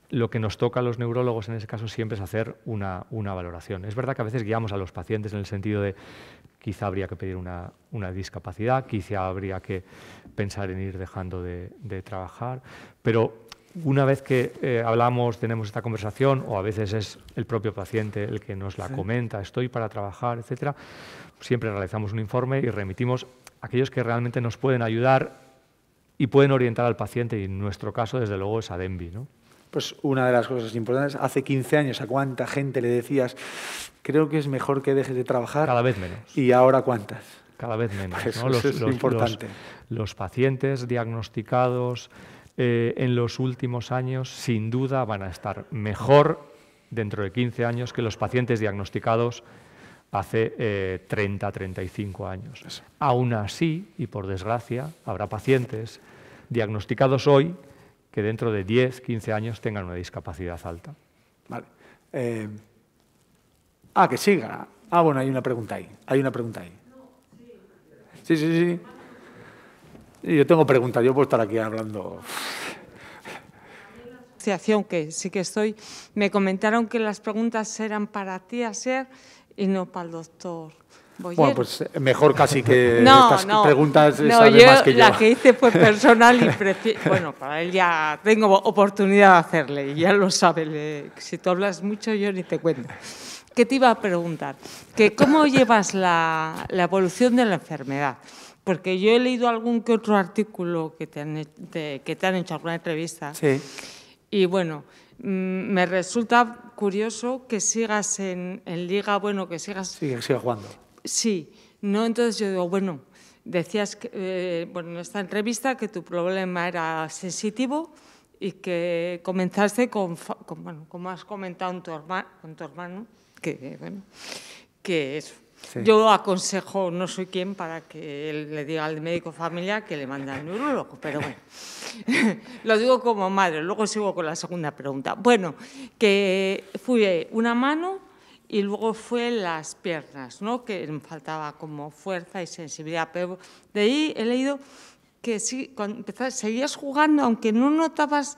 lo que nos toca a los neurólogos en ese caso siempre es hacer una, valoración. Es verdad que a veces guiamos a los pacientes en el sentido de quizá habría que pedir una, discapacidad, quizá habría que pensar en ir dejando de, trabajar, pero una vez que eh, hablamos, tenemos esta conversación, o a veces es el propio paciente el que nos la comenta, estoy para trabajar, etc. siempre realizamos un informe y remitimos a aquellos que realmente nos pueden ayudar y pueden orientar al paciente, y en nuestro caso, desde luego, es ADEMBI, ¿no? Pues una de las cosas importantes, hace 15 años a cuánta gente le decías, creo que es mejor que dejes de trabajar. Cada vez menos. Y ahora cuántas. Cada vez menos. Pues eso, ¿no? es importante. Los, pacientes diagnosticados eh, en los últimos años sin duda van a estar mejor dentro de 15 años que los pacientes diagnosticados hace 30, eh, 35 años. Aún así, y por desgracia, habrá pacientes diagnosticados hoy que dentro de 10, 15 años tengan una discapacidad alta. Vale. Eh, ah, que siga. Ah, bueno, hay una pregunta ahí. Hay una pregunta ahí. Sí, sí, sí. Yo tengo preguntas, yo puedo estar aquí hablando. Asociación, que sí que estoy, me comentaron que las preguntas eran para ti, ser y no para el doctor. Bueno, pues eh, mejor casi que <laughs> estas preguntas no, más que yo. La que hice fue <laughs> personal y bueno, para él ya tengo oportunidad de hacerle, y ya lo sabe. si tú hablas mucho, yo ni te cuento. ¿Qué te iba a preguntar? Que ¿Cómo <laughs> llevas la, evolución de la enfermedad? Porque yo he leído algún que otro artículo que te han, que te hecho, alguna entrevista. Sí. Y bueno, mm, me resulta curioso que sigas en, liga, bueno, que sigas... Sí, jugando sí, no, entonces yo digo, bueno, decías que, eh, bueno, en esta entrevista que tu problema era sensitivo y que comenzaste con, bueno, como has comentado con tu, hermano, que, bueno, que eso. Yo aconsejo, no soy quien para que él le diga al médico familia que le manda al neurólogo, pero bueno, <laughs> lo digo como madre. Luego sigo con la segunda pregunta. Bueno, que fui una mano y luego fue las piernas, ¿no? que me faltaba como fuerza y sensibilidad. Pero de ahí he leído que sí, cuando seguías jugando, aunque no notabas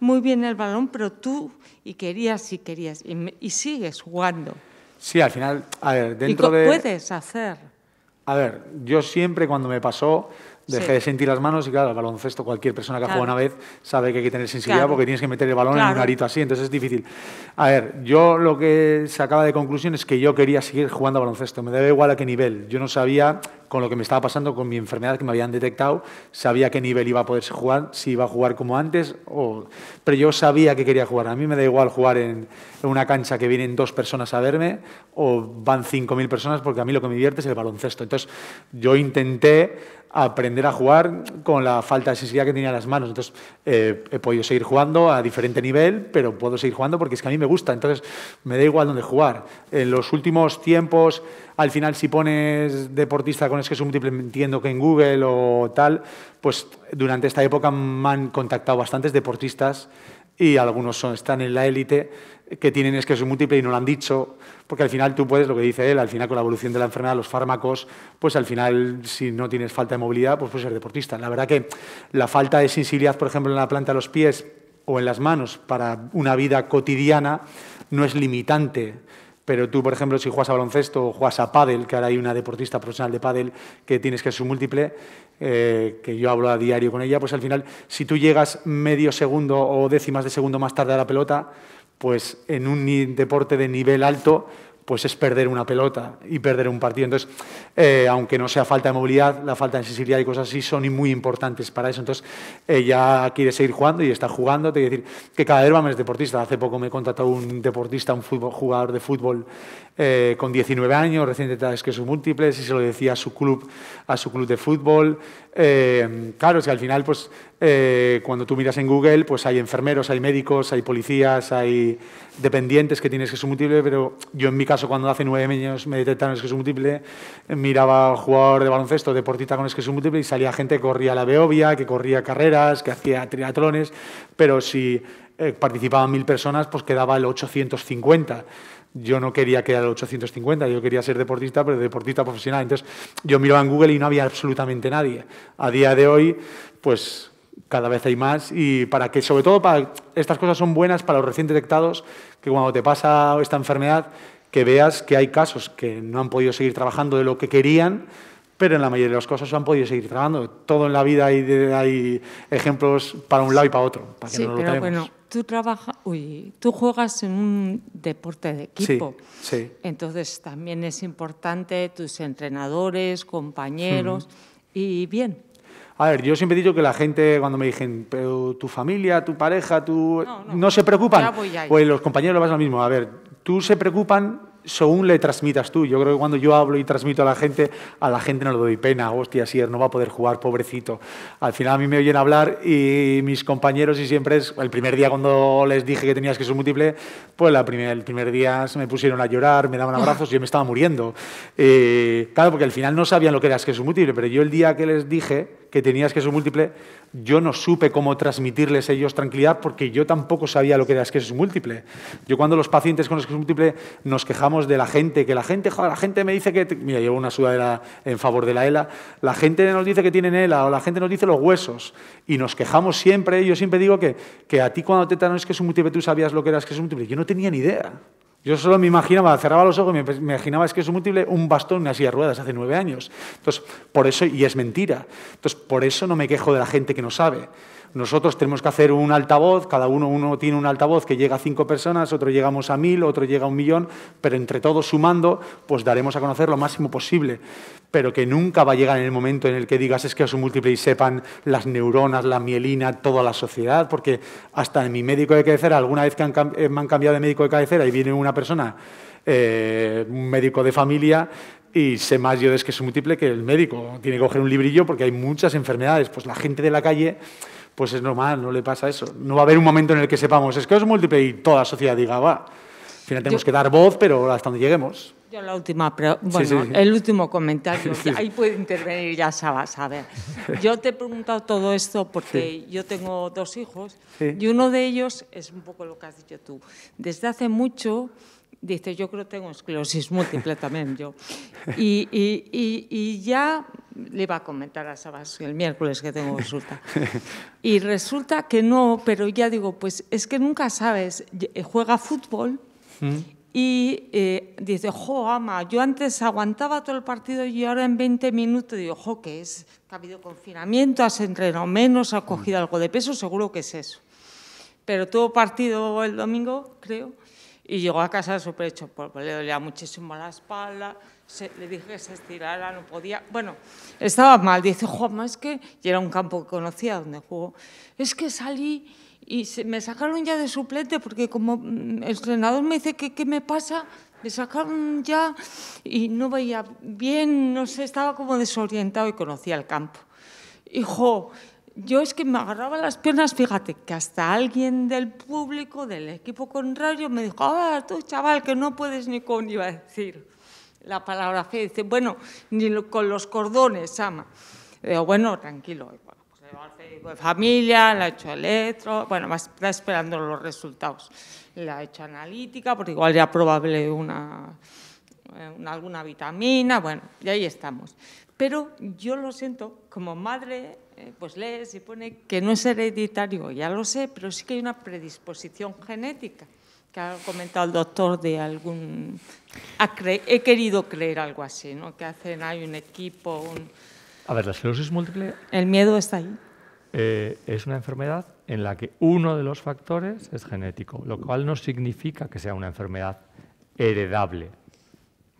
muy bien el balón, pero tú y querías y querías y, sigues jugando. Sí, al final, a ver, dentro ¿Y de... puedes hacer? A ver, yo siempre cuando me pasó, dejé de sentir las manos y claro, el baloncesto, cualquier persona que juega una vez sabe que hay que tener sensibilidad porque tienes que meter el balón en un arito así, entonces es difícil. A ver, yo lo que se acaba de conclusión es que yo quería seguir jugando a baloncesto, me da igual a qué nivel, yo no sabía con lo que me estaba pasando, con mi enfermedad que me habían detectado, sabía qué nivel iba a poderse jugar, si iba a jugar como antes, o... pero yo sabía que quería jugar. A mí me da igual jugar en, en una cancha que vienen dos personas a verme o van 5.000 personas, porque a mí lo que me divierte es el baloncesto. Entonces yo intenté aprender a jugar con la falta de sensibilidad que tenía en las manos. Entonces, eh, he podido seguir jugando a diferente nivel, pero puedo seguir jugando porque es que a mí me gusta. Entonces, me da igual dónde jugar. En los últimos tiempos, al final, si pones deportista con esqueso múltiple, entiendo que en Google o tal, pues durante esta época me han contactado bastantes deportistas y algunos son, están en la élite que tienen es que es múltiple y no lo han dicho, porque al final tú puedes, lo que dice él, al final con la evolución de la enfermedad, los fármacos, pues al final si no tienes falta de movilidad, pues puedes ser deportista. La verdad que la falta de sensibilidad, por ejemplo, en la planta de los pies o en las manos para una vida cotidiana no es limitante. Pero tú, por ejemplo, si juegas a baloncesto o juegas a pádel, que ahora hay una deportista profesional de pádel que tienes que ser múltiple, eh, que yo hablo a diario con ella, pues al final, si tú llegas medio segundo o décimas de segundo más tarde a la pelota, pues en un deporte de nivel alto, pues es perder una pelota y perder un partido. Entonces, eh, aunque no sea falta de movilidad, la falta de sensibilidad y cosas así son muy importantes para eso. Entonces, ella eh, quiere seguir jugando y está jugando. Te quiero decir que cada vez va deportista. Hace poco me contratado un deportista, un jugador de fútbol eh, con 19 años, recién es que sus múltiples, y se lo decía a su club, a su club de fútbol. claro, es que al final, pues, cuando tú miras en Google, pues hay enfermeros, hay médicos, hay policías, hay dependientes que tienes que ser múltiple, pero yo en mi caso cuando hace nueve años me detectaron esquizo múltiple, miraba jugador de baloncesto, deportista con esquizo múltiple y salía gente que corría la Beovia, que corría carreras, que hacía triatlones, pero si eh, participaban mil personas, pues quedaba el 850 yo no quería quedar el 850, yo quería ser deportista, pero deportista profesional. Entonces, yo miraba en Google y no había absolutamente nadie. A día de hoy, pues cada vez hay más y para que, sobre todo, para, estas cosas son buenas para los recién detectados, que cuando te pasa esta enfermedad, que veas que hay casos que no han podido seguir trabajando de lo que querían, pero en la mayoría de las cosas han podido seguir trabajando. Todo en la vida hay, hay ejemplos para un lado y para otro. Para pero bueno, tú, uy, tú juegas en un deporte de equipo. Sí, Entonces también es importante tus entrenadores, compañeros y bien. A ver, yo siempre he dicho que la gente, cuando me dicen, pero tu familia, tu pareja, tu... No, se preocupan. Pues los compañeros lo vas lo mismo. A ver, tú se preocupan según le transmitas tú. Yo creo que cuando yo hablo y transmito a la gente, a la gente no le doy pena. Hostia, si no va a poder jugar, pobrecito. Al final a mí me oyen hablar y mis compañeros, y siempre es, el primer día cuando les dije que tenías que ser múltiple, pues el primer día se me pusieron a llorar, me daban abrazos y yo me estaba muriendo. Eh, claro, porque al final no sabían lo que era que múltiple, pero yo el día que les dije, que es un múltiple, yo no supe cómo transmitirles ellos tranquilidad porque yo tampoco sabía lo que era un múltiple. Yo cuando los pacientes con un múltiple nos quejamos de la gente, que la gente, la gente me dice que, mira, llevo una sudadera en favor de la ELA, la gente nos dice que tienen ELA o la gente nos dice los huesos y nos quejamos siempre, yo siempre digo que, que a ti cuando te dan un múltiple tú sabías lo que era que un múltiple, yo no tenía ni idea. Yo solo me imaginaba, cerraba los ojos y me imaginaba es que es un múltiple, un bastón, una silla ruedas hace nueve años. Entonces, por eso, y es mentira. Entonces, por eso no me quejo de la gente que no sabe. Nosotros tenemos que hacer un altavoz, cada uno, uno tiene un altavoz que llega a cinco personas, otro llegamos a mil, otro llega a un millón, pero entre todos sumando, pues daremos a conocer lo máximo posible. Pero que nunca va a llegar en el momento en el que digas es que es un múltiple y sepan las neuronas, la mielina, toda la sociedad, porque hasta en mi médico de cabecera, alguna vez que eh, me han cambiado de médico de cabecera y viene una persona, eh, un médico de familia, y sé más yo de es es que un múltiple que el médico. Tiene que coger un librillo porque hay muchas enfermedades. Pues la gente de la calle pues es normal, no le pasa eso. No va a haber un momento en el que sepamos, es que es múltiple y toda la sociedad diga, va. Al final tenemos que dar voz, pero hasta donde lleguemos. Yo la última, pero, bueno, el último comentario, <laughs> ahí puede intervenir ya Sabas. A ver, yo te he preguntado todo esto porque yo tengo dos hijos y uno de ellos es un poco lo que has dicho tú. Desde hace mucho dice, yo creo que tengo esclerosis múltiple también yo. Y, y, y, ya le iba a comentar a Sabas el miércoles que tengo resulta. <laughs> Y resulta que no, pero ya digo, pues es que nunca sabes, eh, juega fútbol mm. y eh, dice, jo, ama, yo antes aguantaba todo el partido y ahora en 20 minutos digo, jo, que es? Que ha habido confinamiento, has entrenado menos, has cogido mm. algo de peso, seguro que es eso. Pero todo partido el domingo, creo, y llegó a casa súper hecho porque le dolía muchísimo la espalda, le dije que se estirara, no podía. Bueno, estaba mal. Dice, Juan es que. Y era un campo que conocía donde jugó. Es que salí y se, me sacaron ya de suplente porque, como mm, el entrenador me dice, que qué me pasa? Me sacaron ya y no veía bien, no sé, estaba como desorientado y conocía el campo. Hijo, yo es que me agarraba las piernas, fíjate, que hasta alguien del público, del equipo contrario, me dijo, ah, tú chaval, que no puedes ni con, iba a decir la palabra fe, dice, bueno, ni con los cordones, ama. Digo, bueno, tranquilo, bueno, pues de familia, la ha hecho electro, bueno, está esperando los resultados. La ha hecho analítica, porque igual ya probable eh, una, alguna vitamina, bueno, y ahí estamos. Pero yo lo siento, como madre eh, pues lee, y pone que no es hereditario, ya lo sé, pero sí que hay una predisposición genética, que ha comentado el doctor de algún... He querido creer algo así, ¿no? Que hacen, hay un equipo... Un... A ver, la esclerosis múltiple... El miedo está ahí. Eh, es una enfermedad en la que uno de los factores es genético, lo cual no significa que sea una enfermedad heredable.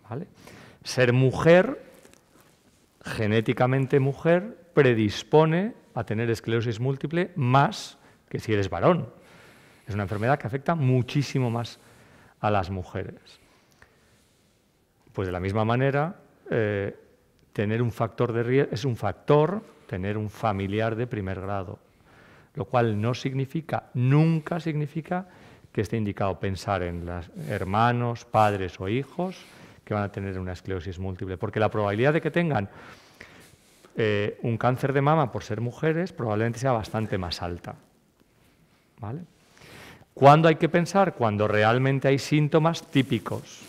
¿vale? Ser mujer, genéticamente mujer, predispone a tener esclerosis múltiple más que si eres varón. Es una enfermedad que afecta muchísimo más a las mujeres. Pues de la misma manera, eh, tener un factor de riesgo, es un factor tener un familiar de primer grado, lo cual no significa, nunca significa que esté indicado pensar en los hermanos, padres o hijos que van a tener una esclerosis múltiple, porque la probabilidad de que tengan eh, un cáncer de mama por ser mujeres probablemente sea bastante más alta. ¿Vale? ¿Cuándo hay que pensar? Cuando realmente hay síntomas típicos.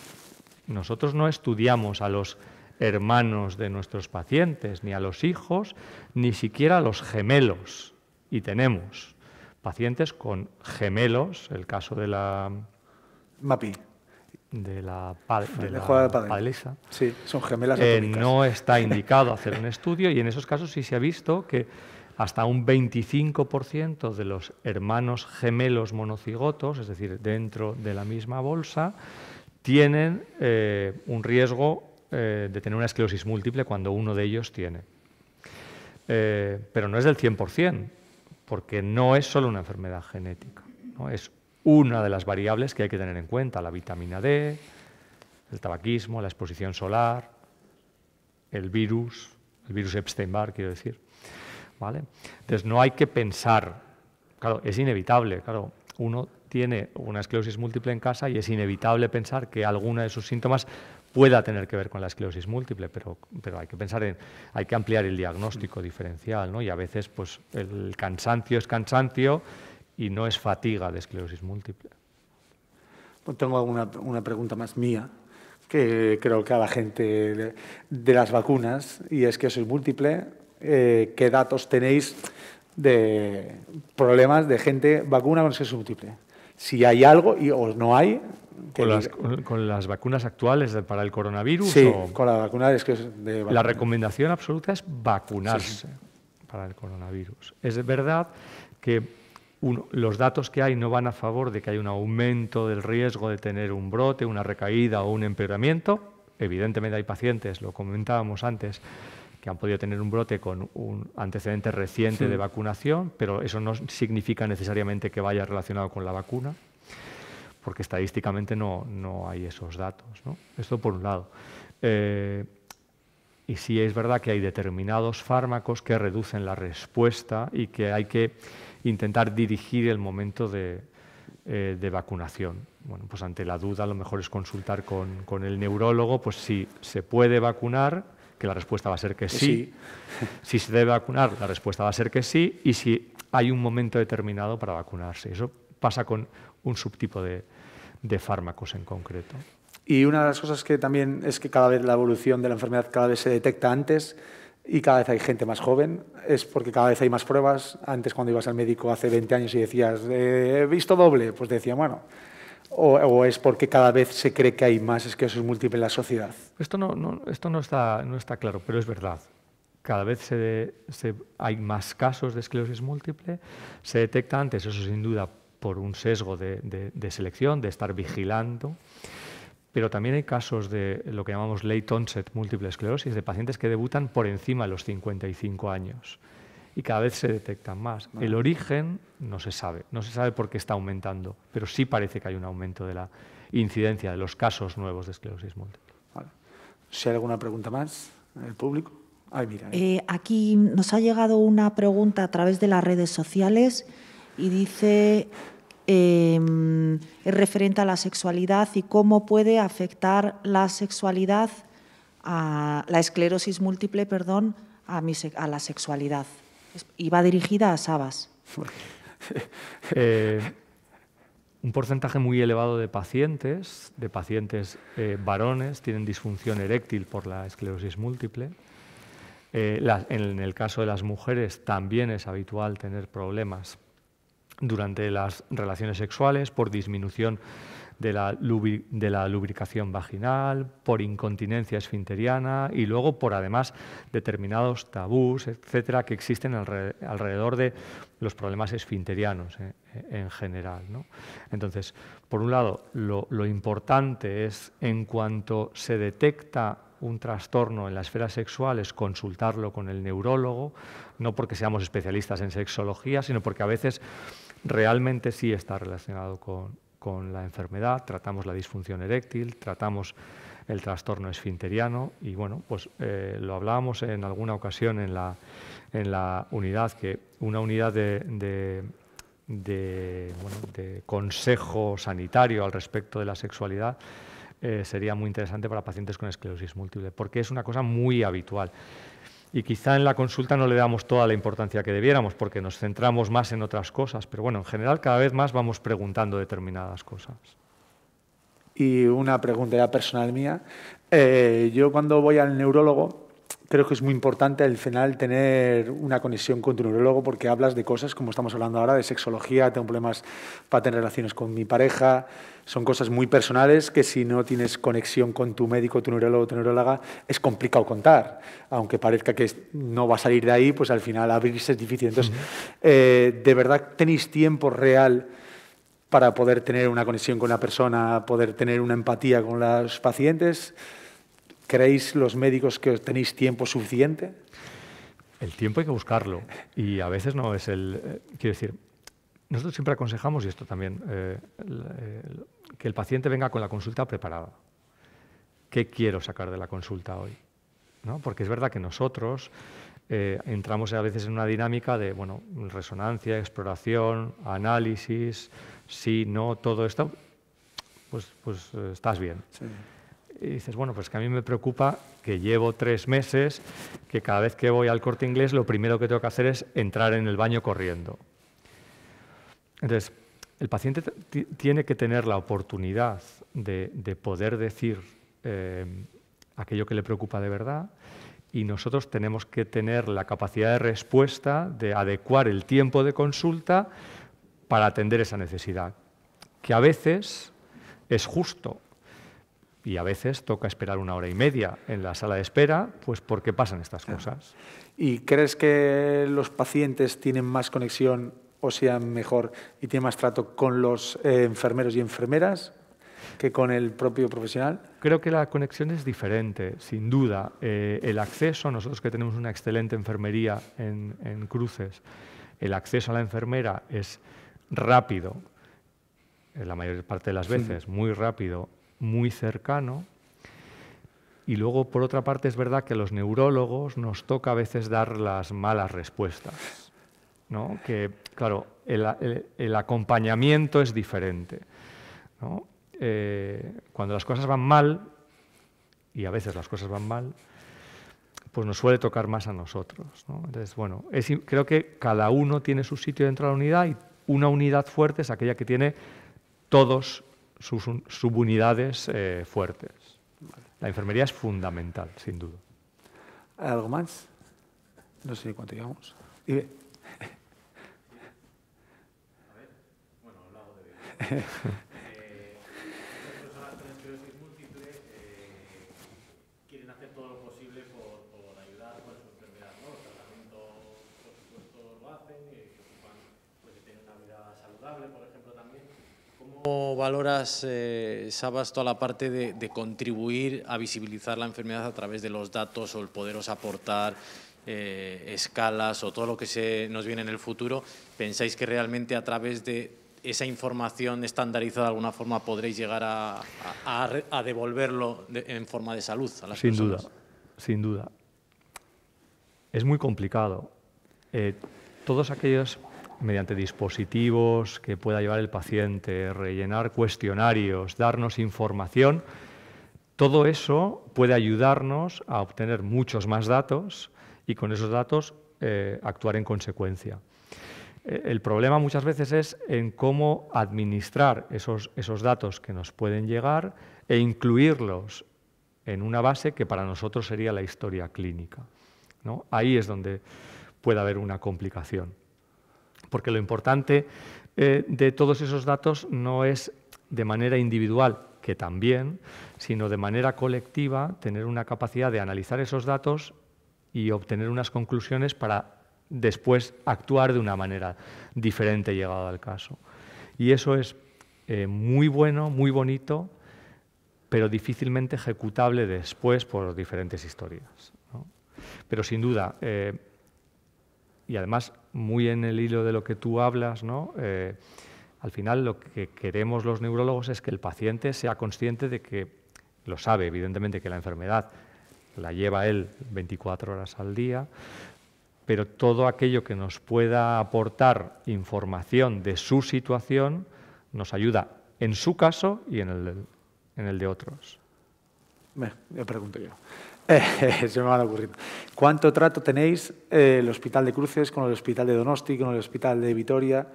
Nosotros no estudiamos a los hermanos de nuestros pacientes, ni a los hijos, ni siquiera a los gemelos. Y tenemos pacientes con gemelos, el caso de la... MAPI de la, de la Sí, son gemelas eh, No está <laughs> indicado hacer un estudio y en esos casos sí se ha visto que hasta un 25% de los hermanos gemelos monocigotos, es decir, dentro de la misma bolsa, tienen eh, un riesgo eh, de tener una esclerosis múltiple cuando uno de ellos tiene. Eh, pero no es del 100%, porque no es solo una enfermedad genética, ¿no? es una de las variables que hay que tener en cuenta, la vitamina D, el tabaquismo, la exposición solar, el virus, el virus Epstein-Barr, quiero decir. ¿Vale? Entonces, no hay que pensar, claro, es inevitable, claro, uno tiene una esclerosis múltiple en casa y es inevitable pensar que alguna de sus síntomas pueda tener que ver con la esclerosis múltiple, pero, pero hay que pensar en, hay que ampliar el diagnóstico diferencial, ¿no? Y a veces, pues, el cansancio es cansancio, y no es fatiga de esclerosis múltiple. Pues tengo una, pregunta más mía, que creo que a la gente de, las vacunas, y es que es múltiple, eh, ¿qué datos tenéis de problemas de gente vacuna con esclerosis múltiple? Si hay algo y, o no hay, con las, vacunas actuales para el coronavirus? Sí, con la vacuna es que La recomendación absoluta es vacunarse para el coronavirus. Es verdad que los datos que hay no van a favor de que hay un aumento del riesgo de tener un brote, una recaída o un empeoramiento. Evidentemente hay pacientes, lo comentábamos antes, que han podido tener un brote con un antecedente reciente de vacunación, pero eso no significa necesariamente que vaya relacionado con la vacuna, porque estadísticamente no, no hay esos datos. Esto por un lado. Eh, y sí es verdad que hay determinados fármacos que reducen la respuesta y que hay que intentar dirigir el momento eh, de, vacunación. Bueno, pues ante la duda lo mejor es consultar con, el neurólogo, pues si se puede vacunar, que la respuesta va a ser que sí. <laughs> Si se debe vacunar, la respuesta va a ser que sí. Y si hay un momento determinado para vacunarse. Eso pasa con un subtipo de, de fármacos en concreto. Y una de las cosas que también es que cada vez la evolución de la enfermedad cada vez se detecta antes y cada vez hay gente más joven, es porque cada vez hay más pruebas. Antes cuando ibas al médico hace 20 años y decías, eh, he visto doble, pues decía, bueno, o, es porque cada vez se cree que hay más es múltiple en la sociedad. Esto no, está, claro, pero es verdad. Cada vez hay más casos de esclerosis múltiple, se detecta antes, eso sin duda por un sesgo de selección, de estar vigilando pero también hay casos de lo que llamamos late onset múltiple esclerosis, de pacientes que debutan por encima de los 55 años y cada vez se detectan más. El origen no se sabe, no se sabe por qué está aumentando, pero sí parece que hay un aumento de la incidencia de los casos nuevos de esclerosis múltiple. Si hay alguna pregunta más, el público. Eh. Eh, aquí nos ha llegado una pregunta a través de las redes sociales y dice es em, referente a la sexualidad y cómo puede afectar la sexualidad, a, la esclerosis múltiple, perdón, a, la sexualidad. Y va dirigida a Sabas. <laughs> Eh, un porcentaje muy elevado de pacientes, de pacientes eh, varones, tienen disfunción eréctil por la esclerosis múltiple. Eh, en el caso de las mujeres también es habitual tener problemas durante las relaciones sexuales, por disminución de la, lubricación vaginal, por incontinencia esfinteriana y luego por además determinados tabús, etcétera, que existen alrededor de los problemas esfinterianos eh, en general. Entonces, por un lado, lo, lo importante es en cuanto se detecta un trastorno en la esfera sexual es consultarlo con el neurólogo, no porque seamos especialistas en sexología, sino porque a veces realmente sí está relacionado con, con la enfermedad, tratamos la disfunción eréctil, tratamos el trastorno esfinteriano y bueno, pues eh, lo hablábamos en alguna ocasión en la, en la unidad, que una unidad de, consejo sanitario al respecto de la sexualidad eh, sería muy interesante para pacientes con esclerosis múltiple, porque es una cosa muy habitual y quizá en la consulta no le damos toda la importancia que debiéramos porque nos centramos más en otras cosas, pero bueno, en general cada vez más vamos preguntando determinadas cosas. Y una pregunta ya personal mía. Eh, yo cuando voy al neurólogo creo que es muy importante al final tener una conexión con tu neurólogo porque hablas de cosas como estamos hablando ahora, de sexología, tengo problemas para tener relaciones con mi pareja, son cosas muy personales que si no tienes conexión con tu médico, tu neurólogo, tu neuróloga, es complicado contar. Aunque parezca que no va a salir de ahí, pues al final abrirse es difícil. Entonces, eh, ¿de verdad tenéis tiempo real? para poder tener una conexión con la persona, poder tener una empatía con los pacientes. ¿Creéis los médicos que tenéis tiempo suficiente? El tiempo hay que buscarlo y a veces no es el... Eh, quiero decir, nosotros siempre aconsejamos, y esto también, eh, que el paciente venga con la consulta preparada. ¿Qué quiero sacar de la consulta hoy? Porque es verdad que nosotros eh, entramos a veces en una dinámica de bueno, resonancia, exploración, análisis, si, no, todo esto, pues, pues estás bien. Sí y dices, bueno, pues que a mí me preocupa que llevo tres meses, que cada vez que voy al corte inglés lo primero que tengo que hacer es entrar en el baño corriendo. Entonces, el paciente tiene que tener la oportunidad de, poder decir eh, aquello que le preocupa de verdad y nosotros tenemos que tener la capacidad de respuesta, de adecuar el tiempo de consulta para atender esa necesidad, que a veces es justo y a veces toca esperar una hora y media en la sala de espera, pues porque pasan estas cosas. ¿Y crees que los pacientes tienen más conexión o sean mejor y tienen más trato con los eh, enfermeros y enfermeras que con el propio profesional? Creo que la conexión es diferente, sin duda. Eh, el acceso, nosotros que tenemos una excelente enfermería en, Cruces, el acceso a la enfermera es rápido, en la mayor parte de las veces, muy rápido, muy cercano. Y luego, por otra parte, es verdad que a los neurólogos nos toca a veces dar las malas respuestas. Que, claro, el, acompañamiento es diferente. Eh, cuando las cosas van mal, y a veces las cosas van mal, pues nos suele tocar más a nosotros. Entonces, bueno, creo que cada uno tiene su sitio dentro de la unidad y una unidad fuerte es aquella que tiene todos sus subunidades eh, fuertes. La enfermería es fundamental, sin duda. ¿Algo más? No sé cuánto llevamos. A ver. Bueno, de... <laughs> ¿Cómo valoras, eh, Sabas, toda la parte de, contribuir a visibilizar la enfermedad a través de los datos o el poderos aportar eh, escalas o todo lo que se nos viene en el futuro? ¿Pensáis que realmente a través de esa información estandarizada de alguna forma podréis llegar a, devolverlo en forma de salud a las sin personas? Sin duda, sin duda. Es muy complicado. Eh, todos aquellos mediante dispositivos que pueda llevar el paciente, rellenar cuestionarios, darnos información, todo eso puede ayudarnos a obtener muchos más datos y con esos datos eh, actuar en consecuencia. Eh, el problema muchas veces es en cómo administrar esos, datos que nos pueden llegar e incluirlos en una base que para nosotros sería la historia clínica. Ahí es donde puede haber una complicación porque lo importante eh, de todos esos datos no es de manera individual, que también, sino de manera colectiva, tener una capacidad de analizar esos datos y obtener unas conclusiones para después actuar de una manera diferente llegado al caso. Y eso es eh, muy bueno, muy bonito, pero difícilmente ejecutable después por diferentes historias. Pero sin duda, eh, y además muy en el hilo de lo que tú hablas, ¿no? Eh, al final lo que queremos los neurólogos es que el paciente sea consciente de que lo sabe, evidentemente, que la enfermedad la lleva él 24 horas al día, pero todo aquello que nos pueda aportar información de su situación nos ayuda en su caso y en el, de otros. me pregunto yo. Eh, <laughs> se me van ocurriendo. ¿Cuánto trato tenéis eh, el Hospital de Cruces con el Hospital de Donosti, con el Hospital de Vitoria?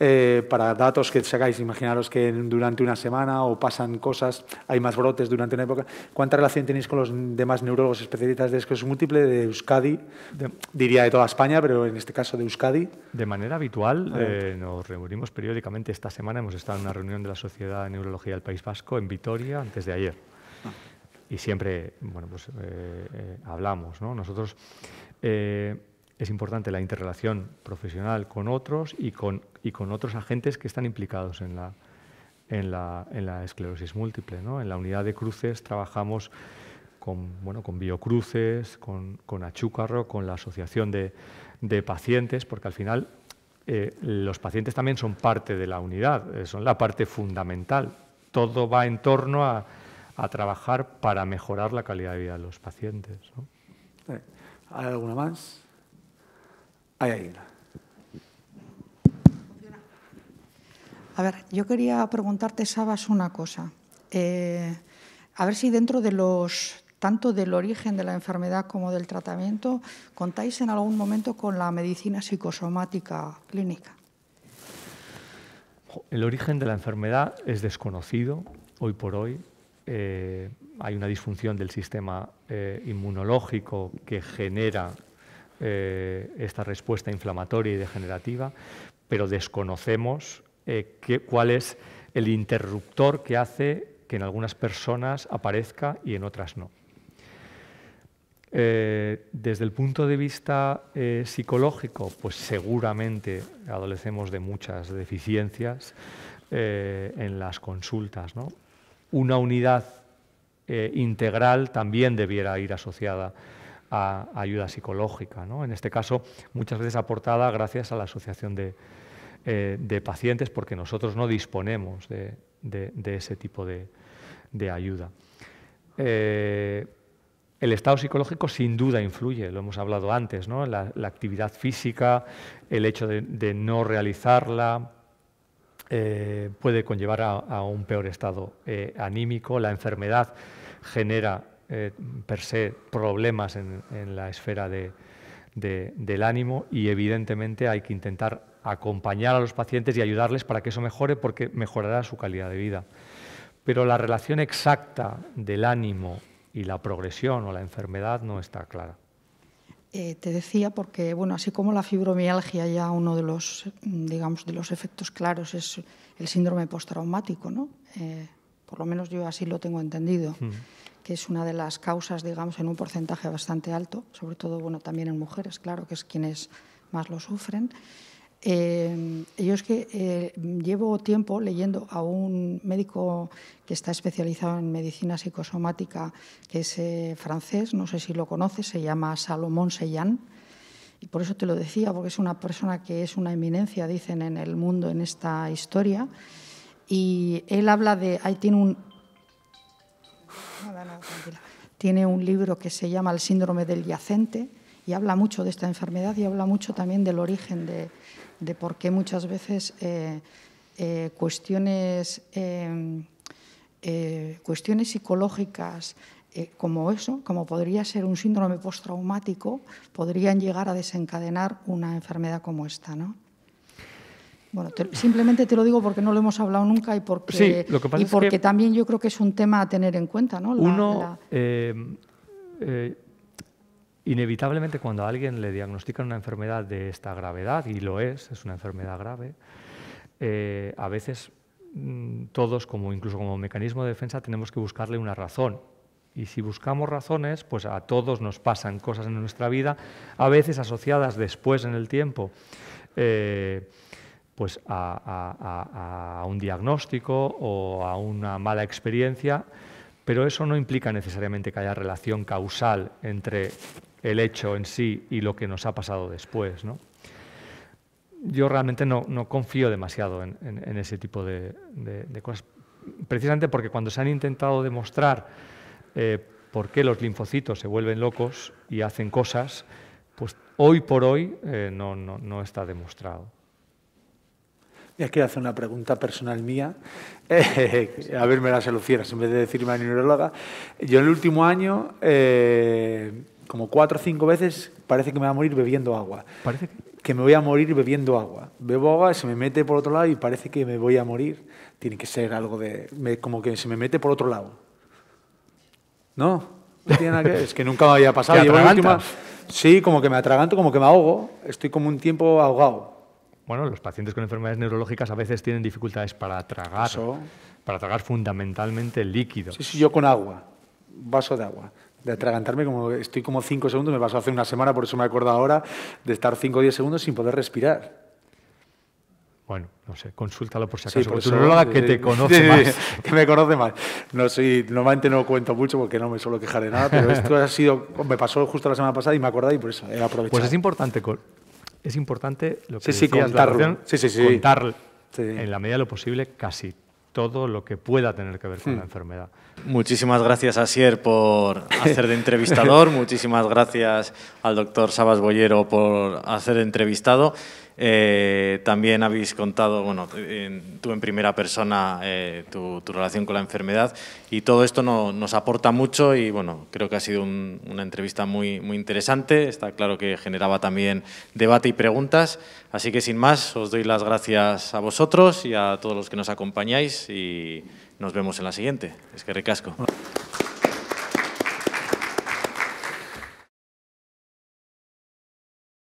Eh, para datos que sacáis, imaginaros que durante una semana o pasan cosas, hay más brotes durante una época. ¿Cuánta relación tenéis con los demás neurólogos especialistas de esclerosis múltiple de Euskadi? diría de toda España, pero en este caso de Euskadi. De manera habitual, nos reunimos periódicamente. Esta semana hemos estado en una reunión de la Sociedad de Neurología del País Vasco en Vitoria antes de ayer y siempre bueno, pues, eh, eh, hablamos. ¿no? Nosotros eh, es importante la interrelación profesional con otros y con, y con otros agentes que están implicados en la, en la, en la esclerosis múltiple. ¿no? En la unidad de cruces trabajamos con, bueno, con biocruces, con, con achúcarro, con la asociación de, de pacientes, porque al final los pacientes también son parte de la unidad, son la parte fundamental. Todo va en torno a, a trabajar para mejorar la calidad de vida de los pacientes. ¿Hay alguna más? hay A ver, yo quería preguntarte, Sabas, una cosa. Eh, a ver si dentro de los tanto del origen de la enfermedad como del tratamiento, ¿contáis en algún momento con la medicina psicosomática clínica? El origen de la enfermedad es desconocido hoy por hoy. Eh, hay una disfunción del sistema eh, inmunológico que genera eh, esta respuesta inflamatoria y degenerativa, pero desconocemos cuál es el interruptor que hace que en algunas personas aparezca y en otras no. desde el punto de vista psicológico, pues seguramente adolecemos de muchas deficiencias en las consultas. ¿no? una unidad eh, integral también debiera ir asociada a, ayuda psicológica. ¿no? En este caso, muchas veces aportada gracias a la asociación de, eh, pacientes, porque nosotros no disponemos de, ese tipo de, ayuda. Eh, el estado psicológico sin duda influye, lo hemos hablado antes, ¿no? la, actividad física, el hecho de no realizarla, eh, puede conllevar a, un peor estado eh, anímico. La enfermedad genera eh, per se problemas en, la esfera del ánimo y evidentemente hay que intentar acompañar a los pacientes y ayudarles para que eso mejore porque mejorará su calidad de vida. Pero la relación exacta del ánimo y la progresión o la enfermedad no está clara. Eh, te decía, porque bueno, así como la fibromialgia ya uno de los, mm, digamos, de los efectos claros es el síndrome postraumático, ¿no? Eh, por lo menos yo así lo tengo entendido, que es una de las causas, digamos, en un porcentaje bastante alto, sobre todo, bueno, también en mujeres, claro, que es quienes más lo sufren. Eh, yo que eh, llevo tiempo leyendo a un médico que está especializado en medicina psicosomática, que es eh, francés, no sé si lo conoces, se llama Salomón Seyan. Y por eso te lo decía, porque es una persona que es una eminencia, dicen, en el mundo, en esta historia. Y él habla de. Ahí tiene un. tiene un libro que se llama El síndrome del yacente y habla mucho de esta enfermedad y habla mucho también del origen de, por qué muchas veces eh, eh, cuestiones, eh, cuestiones psicológicas como eso, como podría ser un síndrome postraumático, podrían llegar a desencadenar una enfermedad como esta, Bueno, simplemente te lo digo porque no lo hemos hablado nunca y porque, también yo creo que es un tema a tener en cuenta, ¿no? uno, Inevitablemente cuando a alguien le diagnostican una enfermedad de esta gravedad, y lo es, es una enfermedad grave, eh, a veces mm, todos, como incluso como mecanismo de defensa, tenemos que buscarle una razón. Y si buscamos razones, pues a todos nos pasan cosas en nuestra vida, a veces asociadas después en el tiempo. Eh, pues a, un diagnóstico o a una mala experiencia, pero eso no implica necesariamente que haya relación causal entre el hecho en sí y lo que nos ha pasado después. ¿no? Yo realmente no, confío demasiado en, ese tipo de, de, cosas, precisamente porque cuando se han intentado demostrar eh, por qué los linfocitos se vuelven locos y hacen cosas, pues hoy por hoy eh, no, no, está demostrado. Ya quiero hacer una pregunta personal mía, <laughs> eh, a ver, me la lucieras en vez de decirme a neuróloga. Yo el último año como cuatro o cinco veces, parece que me va a morir bebiendo agua. ¿Parece que? me voy a morir bebiendo agua. Bebo agua, se me mete por otro lado y parece que me voy a morir. Tiene que ser algo de... como que se me mete por otro lado. No, no tiene nada que Es que nunca me había <laughs> pasado. Sí, como que me atraganto, como que me ahogo. Estoy como un tiempo ahogado. Bueno, los pacientes con enfermedades neurológicas a veces tienen dificultades para tragar. Para tragar fundamentalmente líquido. Sí, sí, yo con agua. Vaso de agua de atragantarme, como estoy como cinco segundos, me pasó hace una semana, por eso me acuerdo ahora, de estar cinco o diez segundos sin poder respirar. Bueno, no sé, consúltalo por si acaso. Sí, por tu eh, que te <laughs> conoce más. <laughs> que me conoce más. No soy, normalmente no cuento mucho porque no me suelo quejar de nada, pero <laughs> esto ha sido, me pasó justo la semana pasada y me acordé y por eso he aprovechado. Pues es importante, es importante lo que sí, contarlo. sí, sí, contar en la medida de lo posible casi todo lo que pueda tener que ver con hmm. la enfermedad. Muchísimas gracias, a Sier por hacer de entrevistador. <laughs> Muchísimas gracias al doctor Sabas Bollero por hacer de entrevistado. Eh, también habéis contado, bueno, tú en primera persona, eh, tu, relación con la enfermedad y todo esto nos aporta mucho y, bueno, creo que ha sido una entrevista muy, muy interesante. Está claro que generaba también debate y preguntas. Así que, sin más, os doy las gracias a vosotros y a todos los que nos acompañáis y nos vemos en la siguiente. Es que recasco.